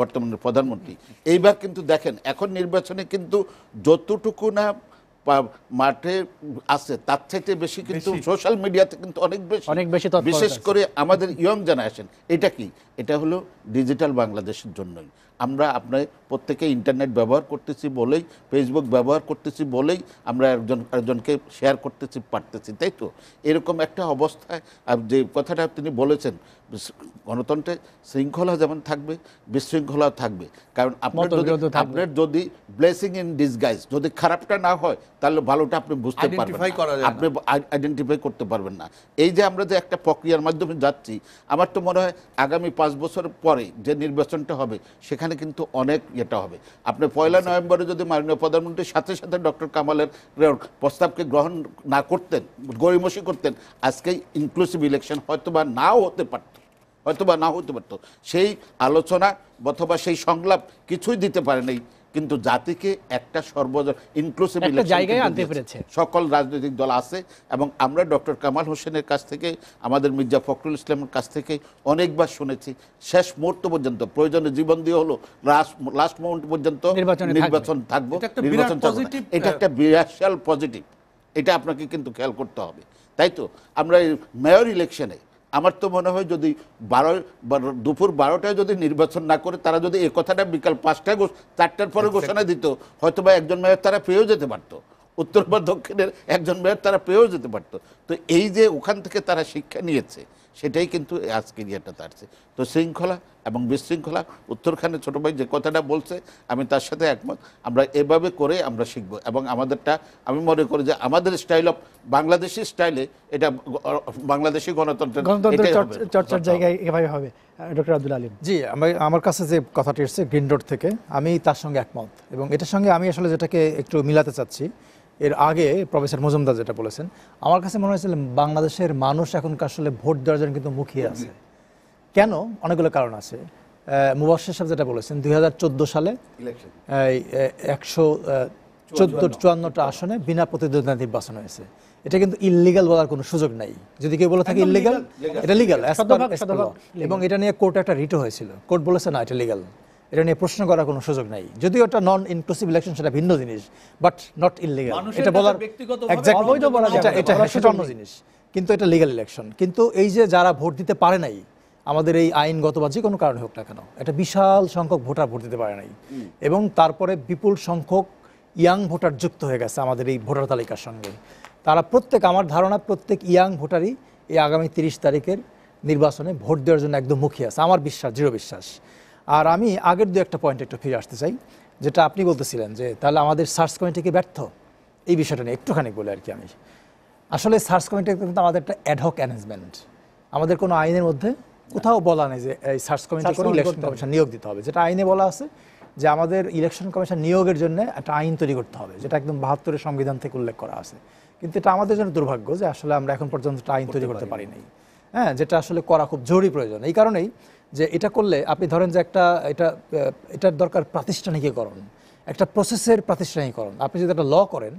D: বর্তমানের প্রধানমন্ত্রী এইবার কিন্তু দেখেন এখন নির্বাচনে কিন্তু যতটুকু না মাঠে আছে তার থেকে বেশি কিন্তু সোশ্যাল মিডিয়াতে কিন্তু অনেক বেশি অনেক বেশি বিশেষ করে আমাদের ইয়ং জেনারেশন এটা কি এটা হলো ডিজিটাল বাংলাদেশের জন্যই আমরা আপনার প্রত্যেকে ইন্টারনেট ব্যবহার করতেছি বলেই ফেসবুক ব্যবহার করতেছি বলেই আমরা একজন একজনকে শেয়ার করতেছি পারতেছি তাই তো এরকম একটা অবস্থায় যে কথাটা তিনি বলেছেন গণতন্ত্রে শৃঙ্খলা যেমন থাকবে বিশৃঙ্খলা থাকবে কারণ আপনার যদি আপনার যদি ব্লেসিং ইন ডিসগাইজ যদি খারাপটা না হয় তাহলে ভালোটা আপনি বুঝতে পারবেন আপনি আইডেন্টিফাই করতে পারবেন না এই যে আমরা যে একটা প্রক্রিয়ার মাধ্যমে যাচ্ছি আমার তো মনে হয় আগামী পাঁচ বছর পরে যে নির্বাচনটা হবে সেখানে কিন্তু অনেক এটা হবে আপনি পয়লা আচ্ছা। নভেম্বরে যদি মাননীয় প্রধানমন্ত্রীর সাথে সাথে ডক্টর কামালের প্রস্তাবকে গ্রহণ না করতেন গরিমসি করতেন আজকে ইনক্লুসিভ ইলেকশন হয়তো বা নাও হতে পারত হয়তোবা না হতে পারত সেই আলোচনা অথবা সেই সংলাপ কিছুই দিতে পারে নাই কিন্তু জাতিকে একটা সর্বজন ইনক্লুসিভ জায়গায় আনতে পেরেছে সকল রাজনৈতিক দল আছে এবং আমরা ডক্টর কামাল হোসেনের কাছ থেকে আমাদের মির্জা ফখরুল ইসলামের কাছ থেকে অনেকবার শুনেছি শেষ মুহূর্ত পর্যন্ত প্রয়োজনে জীবন দিয়ে হলো লাস্ট মুহূর্ত পর্যন্ত নির্বাচন থাকবো নির্বাচন এটা একটা বিরাশাল পজিটিভ এটা আপনাকে কিন্তু খেয়াল করতে হবে তাই তো আমরা মেয়র ইলেকশনে আমার তো মনে হয় যদি বারো দুপুর বারোটায় যদি নির্বাচন না করে তারা যদি এ কথাটা বিকাল পাঁচটায় চারটার পরে ঘোষণা দিত হয়তো বা একজন মেয়র তারা পেয়েও যেতে পারতো উত্তর বা দক্ষিণের একজন মেয়র তারা পেয়েও যেতে পারতো তো এই যে ওখান থেকে তারা শিক্ষা নিয়েছে সেটাই কিন্তু আজকের ইয়েটা তারছে তো শৃঙ্খলা এবং বিশৃঙ্খলা উত্তরখানে ছোটো ভাই যে কথাটা বলছে আমি তার সাথে একমত আমরা এভাবে করে আমরা শিখব এবং আমাদেরটা আমি মনে করি যে আমাদের স্টাইল অফ বাংলাদেশি স্টাইলে এটা বাংলাদেশি গণতন্ত্রের চর্চার জায়গায়
A: এভাবে হবে ডক্টর আব্দুল আলিম
B: জি আমি আমার কাছে যে কথাটি এসছে গ্রিন রোড থেকে আমি তার সঙ্গে একমত এবং এটার সঙ্গে আমি আসলে যেটাকে একটু মিলাতে চাচ্ছি এর আগে প্রফেসর মজুমদার যেটা বলেছেন আমার কাছে মনে হয়েছিল বাংলাদেশের মানুষ এখন আসলে ভোট দেওয়ার জন্য কিন্তু মুখিয়ে আছে কেন অনেকগুলো কারণ আছে মুবাসের সাহেব যেটা বলেছেন দুই সালে একশো চোদ্দ চুয়ান্নটা আসনে বিনা প্রতিদ্বন্দ্বিতা নির্বাচন হয়েছে এটা কিন্তু ইলিগাল বলার কোনো সুযোগ নাই যদি কেউ বলে থাকে ইলিগাল এটা লিগাল এবং এটা নিয়ে কোর্ট একটা রিটো হয়েছিল কোর্ট বলেছে না এটা লিগাল এটা নিয়ে প্রশ্ন করার কোনো সুযোগ নাই যদিও এটা নন ইনক্লুসিভ ইলেকশন সেটা ভিন্ন জিনিস বাট নট ইনলিগাল এটা বলার এটা সেটা অন্য জিনিস কিন্তু এটা লিগাল ইলেকশন কিন্তু এই যে যারা ভোট দিতে পারে নাই আমাদের এই আইনগত বা যে কোনো কারণে হোক না কেন একটা বিশাল সংখ্যক ভোটার ভোট দিতে পারে নাই এবং তারপরে বিপুল সংখ্যক ইয়াং ভোটার যুক্ত হয়ে গেছে আমাদের এই ভোটার তালিকার সঙ্গে তারা প্রত্যেক আমার ধারণা প্রত্যেক ইয়াং ভোটারই এই আগামী তিরিশ তারিখের নির্বাচনে ভোট দেওয়ার জন্য একদম মুখী আছে আমার বিশ্বাস দৃঢ় বিশ্বাস আর আমি আগের দু একটা পয়েন্ট একটু ফিরে আসতে চাই যেটা আপনি বলতেছিলেন যে তাহলে আমাদের সার্চ কমিটি কি ব্যর্থ এই বিষয়টা নিয়ে একটুখানি বলে আর কি আমি আসলে সার্চ কমিটি কিন্তু আমাদের একটা অ্যাডহক অ্যারেঞ্জমেন্ট আমাদের কোনো আইনের মধ্যে কোথাও বলা নেই যে এই সার্চ কমিটি কোনো ইলেকশন কমিশন নিয়োগ দিতে হবে যেটা আইনে বলা আছে যে আমাদের ইলেকশন কমিশন নিয়োগের জন্য একটা আইন তৈরি করতে হবে যেটা একদম বাহাত্তরের সংবিধান থেকে উল্লেখ করা আছে কিন্তু এটা আমাদের জন্য দুর্ভাগ্য যে আসলে আমরা এখন পর্যন্ত একটা আইন তৈরি করতে পারি নাই হ্যাঁ যেটা আসলে করা খুব জরুরি প্রয়োজন এই কারণেই যে এটা করলে আপনি ধরেন যে একটা এটা এটার দরকার প্রাতিষ্ঠানিকীকরণ একটা প্রসেসের প্রাতিষ্ঠানিকীকরণ আপনি যদি একটা ল করেন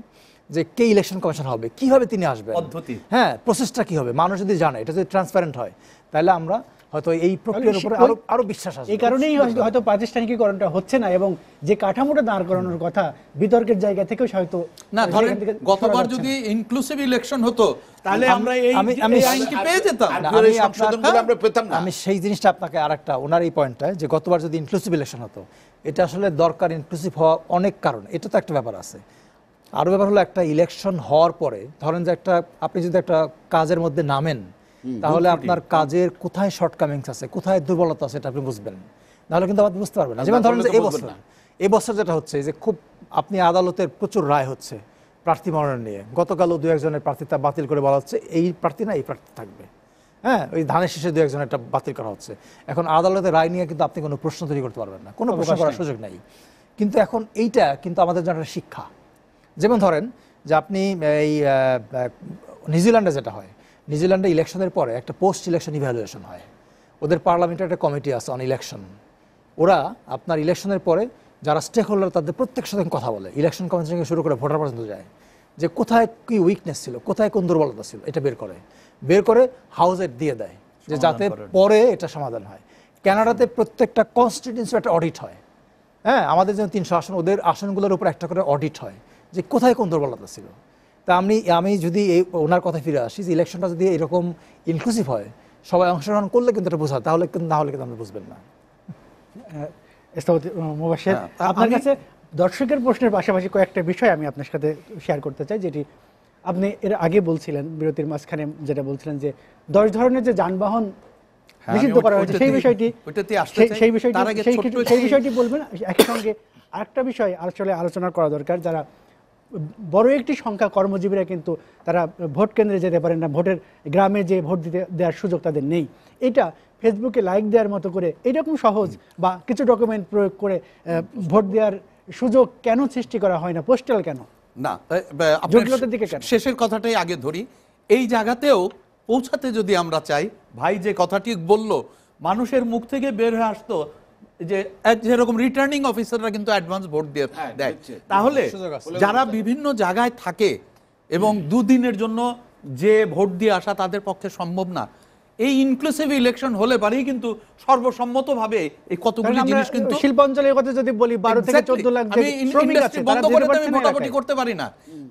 B: যে কে ইলেকশন কমিশন হবে কিভাবে তিনি আসবে পদ্ধতি হ্যাঁ প্রসেসটা কি হবে মানুষ যদি জানে এটা যদি ট্রান্সপারেন্ট হয় তাহলে আমরা হয়তো
A: এই
C: প্রক্রিয়ার উপরে আরো
A: আরো বিশ্বাস আছে এই কারণেই হয়তো প্রাতিষ্ঠানিকীকরণটা হচ্ছে না এবং যে কাঠামোটা দাঁড় করানোর কথা বিতর্কের জায়গা থেকেও হয়তো না ধরেন গতবার যদি
C: ইনক্লুসিভ ইলেকশন হতো তাহলে আমরা এই আমি আইনকে পেয়ে যেতাম আমি সংশোধনগুলো হ্যাঁ, আমরা পেতাম না আমি
B: সেই জিনিসটা আপনাকে আরেকটা ওনার এই পয়েন্টটা যে গতবার যদি ইনক্লুসিভ ইলেকশন হতো এটা আসলে দরকার ইনক্লুসিভ হওয়া অনেক কারণ এটা তো একটা ব্যাপার আছে আরও ব্যাপার হলো একটা ইলেকশন হওয়ার পরে ধরেন যে একটা আপনি যদি একটা কাজের মধ্যে নামেন তাহলে আপনার কাজের কোথায় শর্টকামিংস আছে কোথায় দুর্বলতা আছে এটা আপনি বুঝবেন নাহলে কিন্তু আপনি বুঝতে পারবেন না যেমন ধরেন যে এবছর এবছর যেটা হচ্ছে যে খুব আপনি আদালতের প্রচুর রায় হচ্ছে প্রার্থী মনোনয়ন নিয়ে গতকালও দু একজনের প্রার্থিতা বাতিল করে বলা হচ্ছে এই প্রার্থী না এই প্রার্থী থাকবে হ্যাঁ ওই ধানের শেষে দু একজন একটা বাতিল করা হচ্ছে এখন আদালতের রায় নিয়ে কিন্তু আপনি কোনো প্রশ্ন তৈরি করতে পারবেন না কোনো প্রশ্ন করার সুযোগ নেই কিন্তু এখন এইটা কিন্তু আমাদের জন্য একটা শিক্ষা যেমন ধরেন যে আপনি এই নিউজিল্যান্ডে যেটা হয় নিউজিল্যান্ডে ইলেকশনের পরে একটা পোস্ট ইলেকশন ইভ্যালুয়েশন হয় ওদের পার্লামেন্টের একটা কমিটি আছে অন ইলেকশন ওরা আপনার ইলেকশনের পরে যারা স্টেক হোল্ডার তাদের প্রত্যেক সাথে কথা বলে ইলেকশন কমিশন শুরু করে ভোটার পর্যন্ত যায় যে কোথায় কী উইকনেস ছিল কোথায় কোন দুর্বলতা ছিল এটা বের করে বের করে হাউজের দিয়ে দেয় যে যাতে পরে এটা সমাধান হয় ক্যানাডাতে প্রত্যেকটা কনস্টিটিউন্সি একটা অডিট হয় হ্যাঁ আমাদের যেমন তিনশো আসন ওদের আসনগুলোর উপর একটা করে অডিট হয় যে কোথায় কোন দুর্বলতা ছিল তা আমি আমি যদি এই ওনার কথা ফিরে আসি যে ইলেকশনটা যদি এরকম ইনক্লুসিভ হয় সবাই অংশগ্রহণ করলে কিন্তু এটা বোঝা
A: তাহলে কিন্তু না হলে কিন্তু আপনি বুঝবেন না হ্যাঁ, আপনার কাছে দর্শকের প্রশ্নের পাশাপাশি কয়েকটা বিষয় আমি আপনার সাথে শেয়ার করতে চাই যেটি আপনি এর আগে বলছিলেন বিরতির মাঝখানে যেটা বলছিলেন যে দশ ধরনের যে যানবাহন হ্যাঁ, নিষিদ্ধ করা হয়েছে সেই বিষয়টি
C: সেই বিষয়টি সেই বিষয়টি
A: বলবেন একই সঙ্গে আরেকটা বিষয় আসলে আলোচনা করা দরকার যারা বড় একটি সংখ্যা কর্মজীবীরা কিন্তু তারা ভোট কেন্দ্রে যেতে পারেন না ভোটের গ্রামে যে ভোট দিতে দেওয়ার সুযোগ তাদের নেই এটা ফেসবুকে লাইক দেওয়ার মতো করে এরকম সহজ বা কিছু ডকুমেন্ট প্রয়োগ করে ভোট দেওয়ার সুযোগ কেন সৃষ্টি করা হয় না পোস্টাল কেন
C: না দিকে শেষের কথাটাই আগে ধরি এই জায়গাতেও পৌঁছাতে যদি আমরা চাই ভাই যে কথাটি বলল মানুষের মুখ থেকে বের হয়ে আসতো যে যেরকম রিটার্নিং অফিসাররা কিন্তু অ্যাডভান্স ভোট দিয়ে হ্যাঁ, দেয় তাহলে যারা বিভিন্ন জায়গায় থাকে এবং দুদিনের জন্য যে ভোট দিয়ে আসা তাদের পক্ষে সম্ভব না এই ইনক্লুসিভ ইলেকশন হলে পারেই কিন্তু সর্বসম্মতভাবে এই কতগুলি জিনিস কিন্তু শিল্প অঞ্চলের কথা যদি বলি বারো থেকে চোদ্দ লাখ শ্রমিক বন্ধ করে আমি মোটামুটি করতে পারি না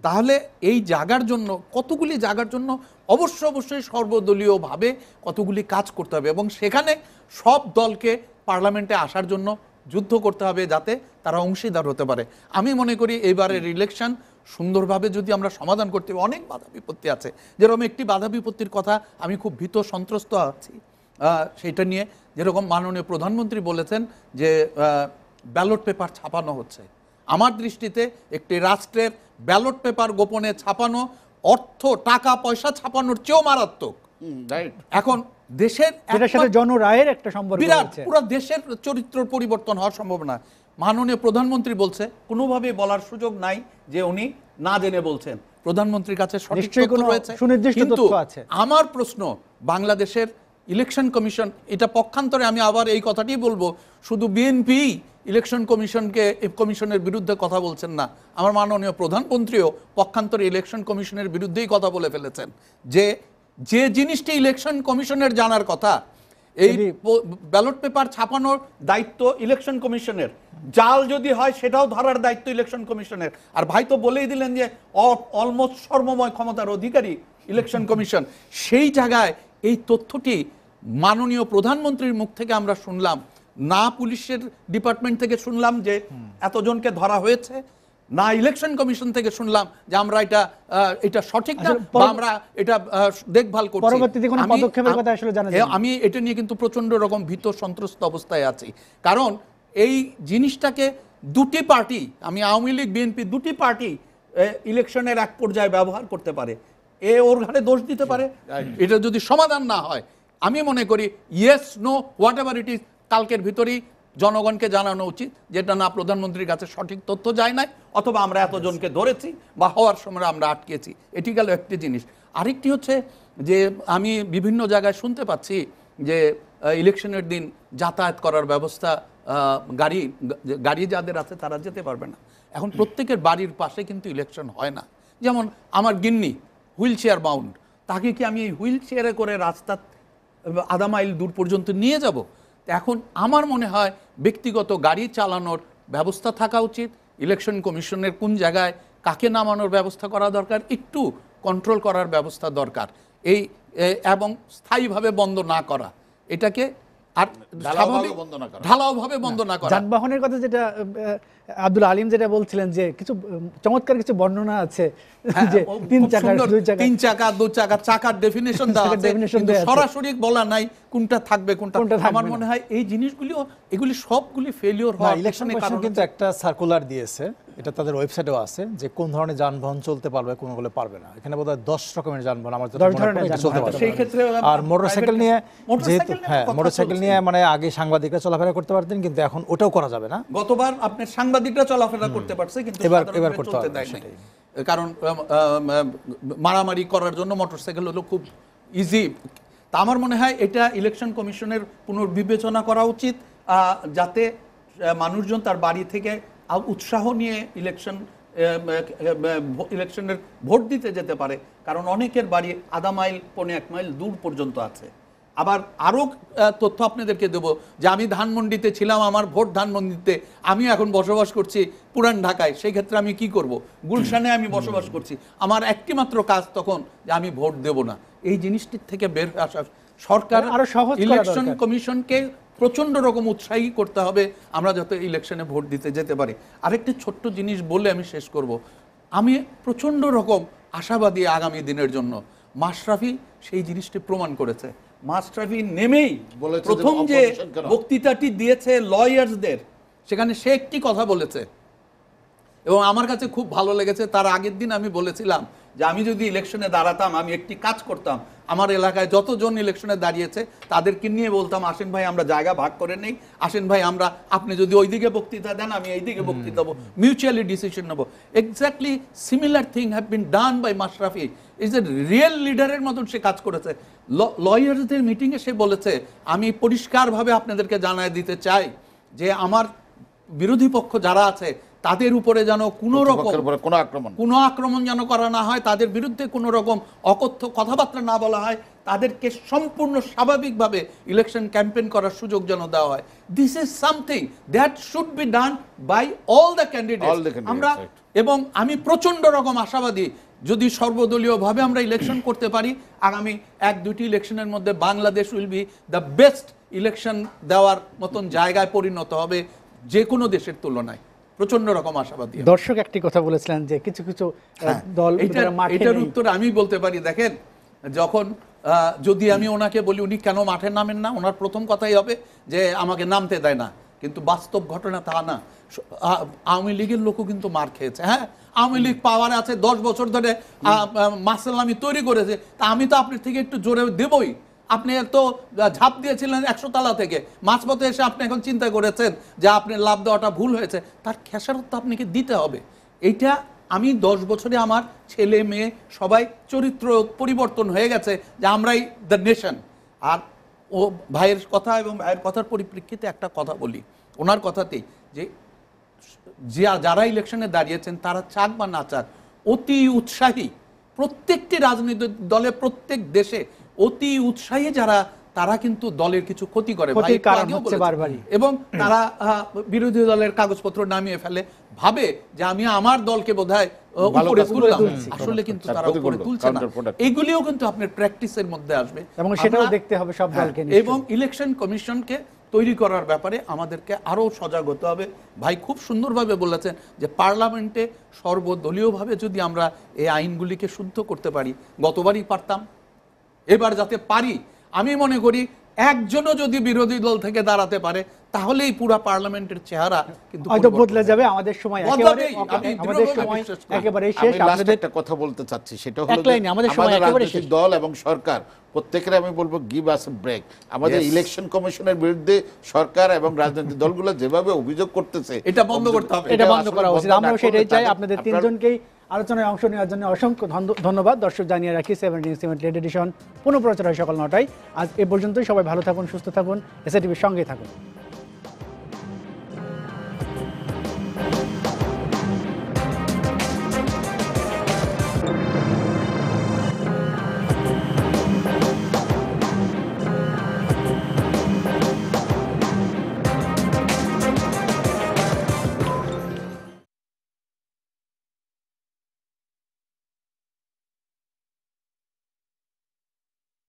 C: তাহলে এই জায়গার জন্য কতগুলি জায়গার জন্য অবশ্য অবশ্যই সর্বদলীয়ভাবে কতগুলি কাজ করতে হবে এবং সেখানে সব দলকে পার্লামেন্টে আসার জন্য যুদ্ধ করতে হবে যাতে তারা অংশীদার হতে পারে আমি মনে করি এইবারের ইলেকশন সুন্দরভাবে যদি আমরা সমাধান করতে পারি অনেক বাধা বিপত্তি আছে যেরকম একটি বাধা বিপত্তির কথা আমি খুব ভীত সন্ত্রস্ত আছি সেটা নিয়ে যেরকম মাননীয় প্রধানমন্ত্রী বলেছেন যে ব্যালট পেপার ছাপানো হচ্ছে আমার দৃষ্টিতে একটি রাষ্ট্রের ব্যালট পেপার গোপনে ছাপানো অর্থ টাকা পয়সা ছাপানোর চেয়েও মারাত্মক এখন দেশের এটার সাথে জনরায়ের একটা সম্পর্ক বিরাট পুরো দেশের চরিত্র পরিবর্তন হওয়ার সম্ভাবনা মাননীয় প্রধানমন্ত্রী বলছে কোনোভাবে বলার সুযোগ নাই যে উনি না জেনে বলছেন প্রধানমন্ত্রীর কাছে সঠিক রয়েছে আমার প্রশ্ন বাংলাদেশের ইলেকশন কমিশন এটা পক্ষান্তরে আমি আবার এই কথাটি বলবো শুধু বিএনপি ইলেকশন কমিশনকে কমিশনের বিরুদ্ধে কথা বলছেন না আমার মাননীয় প্রধানমন্ত্রীও পক্ষান্তরে ইলেকশন কমিশনের বিরুদ্ধেই কথা বলে ফেলেছেন যে যে জিনিসটি ইলেকশন কমিশনের জানার কথা এই ব্যালট পেপার ছাপানোর দায়িত্ব ইলেকশন কমিশনের জাল যদি হয় সেটাও ধরার দায়িত্ব ইলেকশন কমিশনের আর ভাই তো বলেই দিলেন যে অলমোস্ট সর্বময় ক্ষমতার অধিকারী ইলেকশন কমিশন সেই জায়গায় এই তথ্যটি মাননীয় প্রধানমন্ত্রীর মুখ থেকে আমরা শুনলাম না পুলিশের ডিপার্টমেন্ট থেকে শুনলাম যে এতজনকে ধরা হয়েছে না ইলেকশন কমিশন থেকে শুনলাম যে আমরা এটা এটা সঠিক না বা আমরা এটা দেখভাল করছি আমি এটা নিয়ে কিন্তু প্রচন্ড রকম ভীত সন্ত্রস্ত অবস্থায় আছি কারণ এই জিনিসটাকে দুটি পার্টি আমি আওয়ামী লীগ বিএনপি দুটি পার্টি ইলেকশনের এক পর্যায়ে ব্যবহার করতে পারে এ ওর ঘাড়ে দোষ দিতে পারে এটা যদি সমাধান না হয় আমি মনে করি yes no whatever it is কালকের ভিতরেই জনগণকে জানানো উচিত যেটা না প্রধানমন্ত্রীর কাছে সঠিক তথ্য যায় নাই অথবা আমরা এতজনকে ধরেছি বা হওয়ার সময় আমরা আটকেছি এটি গেল একটি জিনিস আরেকটি হচ্ছে যে আমি বিভিন্ন জায়গায় শুনতে পাচ্ছি যে ইলেকশনের দিন যাতায়াত করার ব্যবস্থা গাড়ি গাড়ি যাদের আছে তারা যেতে পারবে না এখন প্রত্যেকের বাড়ির পাশে কিন্তু ইলেকশন হয় না যেমন আমার গিন্নি হুইল চেয়ার বাউন্ড তাকে কি আমি হুইল চেয়ারে করে রাস্তা আধা মাইল দূর পর্যন্ত নিয়ে যাব এখন আমার মনে হয় ব্যক্তিগত গাড়ি চালানোর ব্যবস্থা থাকা উচিত ইলেকশন কমিশনের কোন জায়গায় কাকে নামানোর ব্যবস্থা করা দরকার একটু কন্ট্রোল করার ব্যবস্থা দরকার এই এবং স্থায়ীভাবে বন্ধ না করা এটাকে আর ঢালাওভাবে বন্ধ না করা যানবাহনের কথা যেটা আব্দুল
A: আলিম যেটা বলছিলেন যে কিছু চমৎকার কিছু বর্ণনা আছে হ্যাঁ, যে তিন চাকা দুই চাকা
D: তিন
C: চাকা দুই চাকা চাকার ডেফিনেশন দেওয়া আছে সরাসরি বলা নাই কোনটা থাকবে কোনটা আমার মনে হয় এই জিনিসগুলিও এগুলি সবগুলি ফেলিওর হয় ইলেকশনের কারণে কিন্তু একটা সার্কুলার
B: দিয়েছে এটা তাদের ওয়েবসাইটেও আছে যে কোন ধরনের যানবাহন চলতে পারবে কোনগুলো পারবে না এখানে বোধহয় দশ রকমের যানবাহন আমার চলতে পারবে আর মোটরসাইকেল নিয়ে যেহেতু হ্যাঁ মোটরসাইকেল নিয়ে মানে আগে সাংবাদিকরা চলাফেরা করতে পারতেন কিন্তু এখন ওটাও করা যাবে না
C: গতবার আপনার সাংবাদিকরা চলাফেরা করতে পারছে কিন্তু এবার এবার করতে পারবে কারণ মারামারি করার জন্য মোটরসাইকেল হলো খুব ইজি তা আমার মনে হয় এটা ইলেকশন কমিশনের পুনর্বিবেচনা করা উচিত যাতে মানুষজন তার বাড়ি থেকে উৎসাহ নিয়ে ইলেকশন ইলেকশনের ভোট দিতে যেতে পারে কারণ অনেকের বাড়ি আধা মাইল পনে এক মাইল দূর পর্যন্ত আছে আবার আরও তথ্য আপনাদেরকে দেবো যে আমি ধানমন্ডিতে ছিলাম আমার ভোট ধানমন্ডিতে আমি এখন বসবাস করছি পুরান ঢাকায় সেই ক্ষেত্রে আমি কি করব। গুলশানে আমি বসবাস করছি আমার একটিমাত্র কাজ তখন যে আমি ভোট দেব না এই জিনিসটির থেকে বের আসা সরকার আরো সহজ ইলেকশন কমিশনকে প্রচণ্ড রকম উৎসাহী করতে হবে আমরা যাতে ইলেকশনে ভোট দিতে যেতে পারি আরেকটি ছোট্ট জিনিস বলে আমি শেষ করব আমি প্রচণ্ড রকম আশাবাদী আগামী দিনের জন্য মাশরাফি সেই জিনিসটি প্রমাণ করেছে মাশরাফি নেমেই প্রথম যে বক্তৃতাটি দিয়েছে লয়ার্সদের সেখানে সে একটি কথা বলেছে এবং আমার কাছে খুব ভালো লেগেছে তার আগের দিন আমি বলেছিলাম যে আমি যদি ইলেকশনে দাঁড়াতাম আমি একটি কাজ করতাম আমার এলাকায় যতজন ইলেকশনে দাঁড়িয়েছে তাদেরকে নিয়ে বলতাম আসেন ভাই আমরা জায়গা ভাগ করে নেই আসেন ভাই আমরা আপনি যদি ওইদিকে বক্তৃতা দেন আমি এইদিকে বক্তৃতা দেবো মিউচুয়ালি ডিসিশন নেবো exactly similar thing have been done by Mashrafe is a real লিডারের মতন সে কাজ করেছে লয়ারদের মিটিংয়ে সে বলেছে আমি পরিষ্কারভাবে আপনাদেরকে জানায় দিতে চাই যে আমার বিরোধী পক্ষ যারা আছে তাদের উপরে যেন কোনো রকম কোনো আক্রমণ কোনো আক্রমণ যেন করা না হয় তাদের বিরুদ্ধে কোনো রকম অকথ্য কথাবার্তা না বলা হয় তাদেরকে সম্পূর্ণ স্বাভাবিকভাবে ইলেকশন ক্যাম্পেন করার সুযোগ যেন দেওয়া হয় this is something that should be done by all the candidate আমরা এবং আমি প্রচণ্ড রকম আশাবাদী যদি সর্বদলীয়ভাবে আমরা ইলেকশন করতে পারি আগামী এক দুটি ইলেকশনের মধ্যে Bangladesh will be the best election দেওয়ার মতন জায়গায় পরিণত হবে যে কোনো দেশের তুলনায় প্রচন্ড রকম আশাবাদী
A: দর্শক একটি কথা বলেছিলেন যে কিছু কিছু হ্যাঁ। দল এটার
C: উত্তর আমি বলতে পারি দেখেন যখন যদি আমি ওনাকে বলি উনি কেন মাঠে নামেন না ওনার প্রথম কথাই হবে যে আমাকে নামতে দেয় না কিন্তু বাস্তব ঘটনা তা না আওয়ামী লীগের লোকও কিন্তু মার খেয়েছে হ্যাঁ আওয়ামী লীগ পাওয়ার আছে দশ বছর ধরে মার্শাল আমি তৈরি করেছে তা আমি তো আপনার থেকে একটু জোরে দেবই আপনি তো ঝাঁপ দিয়েছিলেন একশো তালা থেকে মাঝপথে এসে আপনি এখন চিন্তা করেছেন যে আপনি লাভ দেওয়াটা ভুল হয়েছে তার খেসারত তো আপনাকে দিতে হবে এইটা আমি দশ বছরে আমার ছেলে মেয়ে সবাই চরিত্র পরিবর্তন হয়ে গেছে যে আমরাই দ্য নেশন আর ও ভাইয়ের কথা এবং ভাইয়ের কথার পরিপ্রেক্ষিতে একটা কথা বলি ওনার কথাতেই যে যারা ইলেকশনে দাঁড়িয়েছেন তারা চাক বা না চাক অতি উৎসাহী প্রত্যেকটি রাজনৈতিক দলে প্রত্যেক দেশে অতি উৎসাহে যারা তারা কিন্তু দলের কিছু ক্ষতি করে এবং তারা বিরোধী দলের কাগজপত্র নামিয়ে ফেলে ভাবে যে আমি আমার দলকে আসলে কিন্তু তারা এগুলিও কিন্তু আপনার প্র্যাকটিসের মধ্যে আসবে এবং সেটাও দেখতে হবে সব হ্যাঁ, দলকে এবং ইলেকশন কমিশনকে তৈরি করার ব্যাপারে আমাদেরকে আরও সজাগ হতে হবে ভাই খুব সুন্দরভাবে বলেছেন যে পার্লামেন্টে সর্বদলীয়ভাবে যদি আমরা এই আইনগুলিকে শুদ্ধ করতে পারি গতবারই পারতাম এবার যাতে পারি আমি মনে করি একজনও যদি বিরোধী দল থেকে দাঁড়াতে পারে তাহলেই এই পুরো পার্লামেন্টের চেহারা কিন্তু হয়তো
D: বদলে যাবে আমাদের সময়
C: একেবারে শেষ আপনাদের
D: একটা কথা বলতে চাচ্ছি সেটা হলো আমাদের সময় একেবারে শেষ দল এবং সরকার প্রত্যেকের আমি বলবো গিভ আস ব্রেক আমাদের ইলেকশন কমিশনের বিরুদ্ধে সরকার এবং রাজনৈতিক দলগুলো যেভাবে অভিযোগ করতেছে এটা বন্ধ করতে হবে এটা বন্ধ করা উচিত আমরাও সেটাই চাই আপনাদের তিনজনকেই
A: আলোচনায় অংশ নেওয়ার জন্য অসংখ্য ধন্যবাদ দর্শক জানিয়ে রাখি সেভেন্টিন সিমেন্ট লেট এডিশন পুনঃপ্রচার হয় সকাল নটায় আজ এ পর্যন্তই সবাই ভালো থাকুন সুস্থ থাকুন এসএটিভির সঙ্গে থাকুন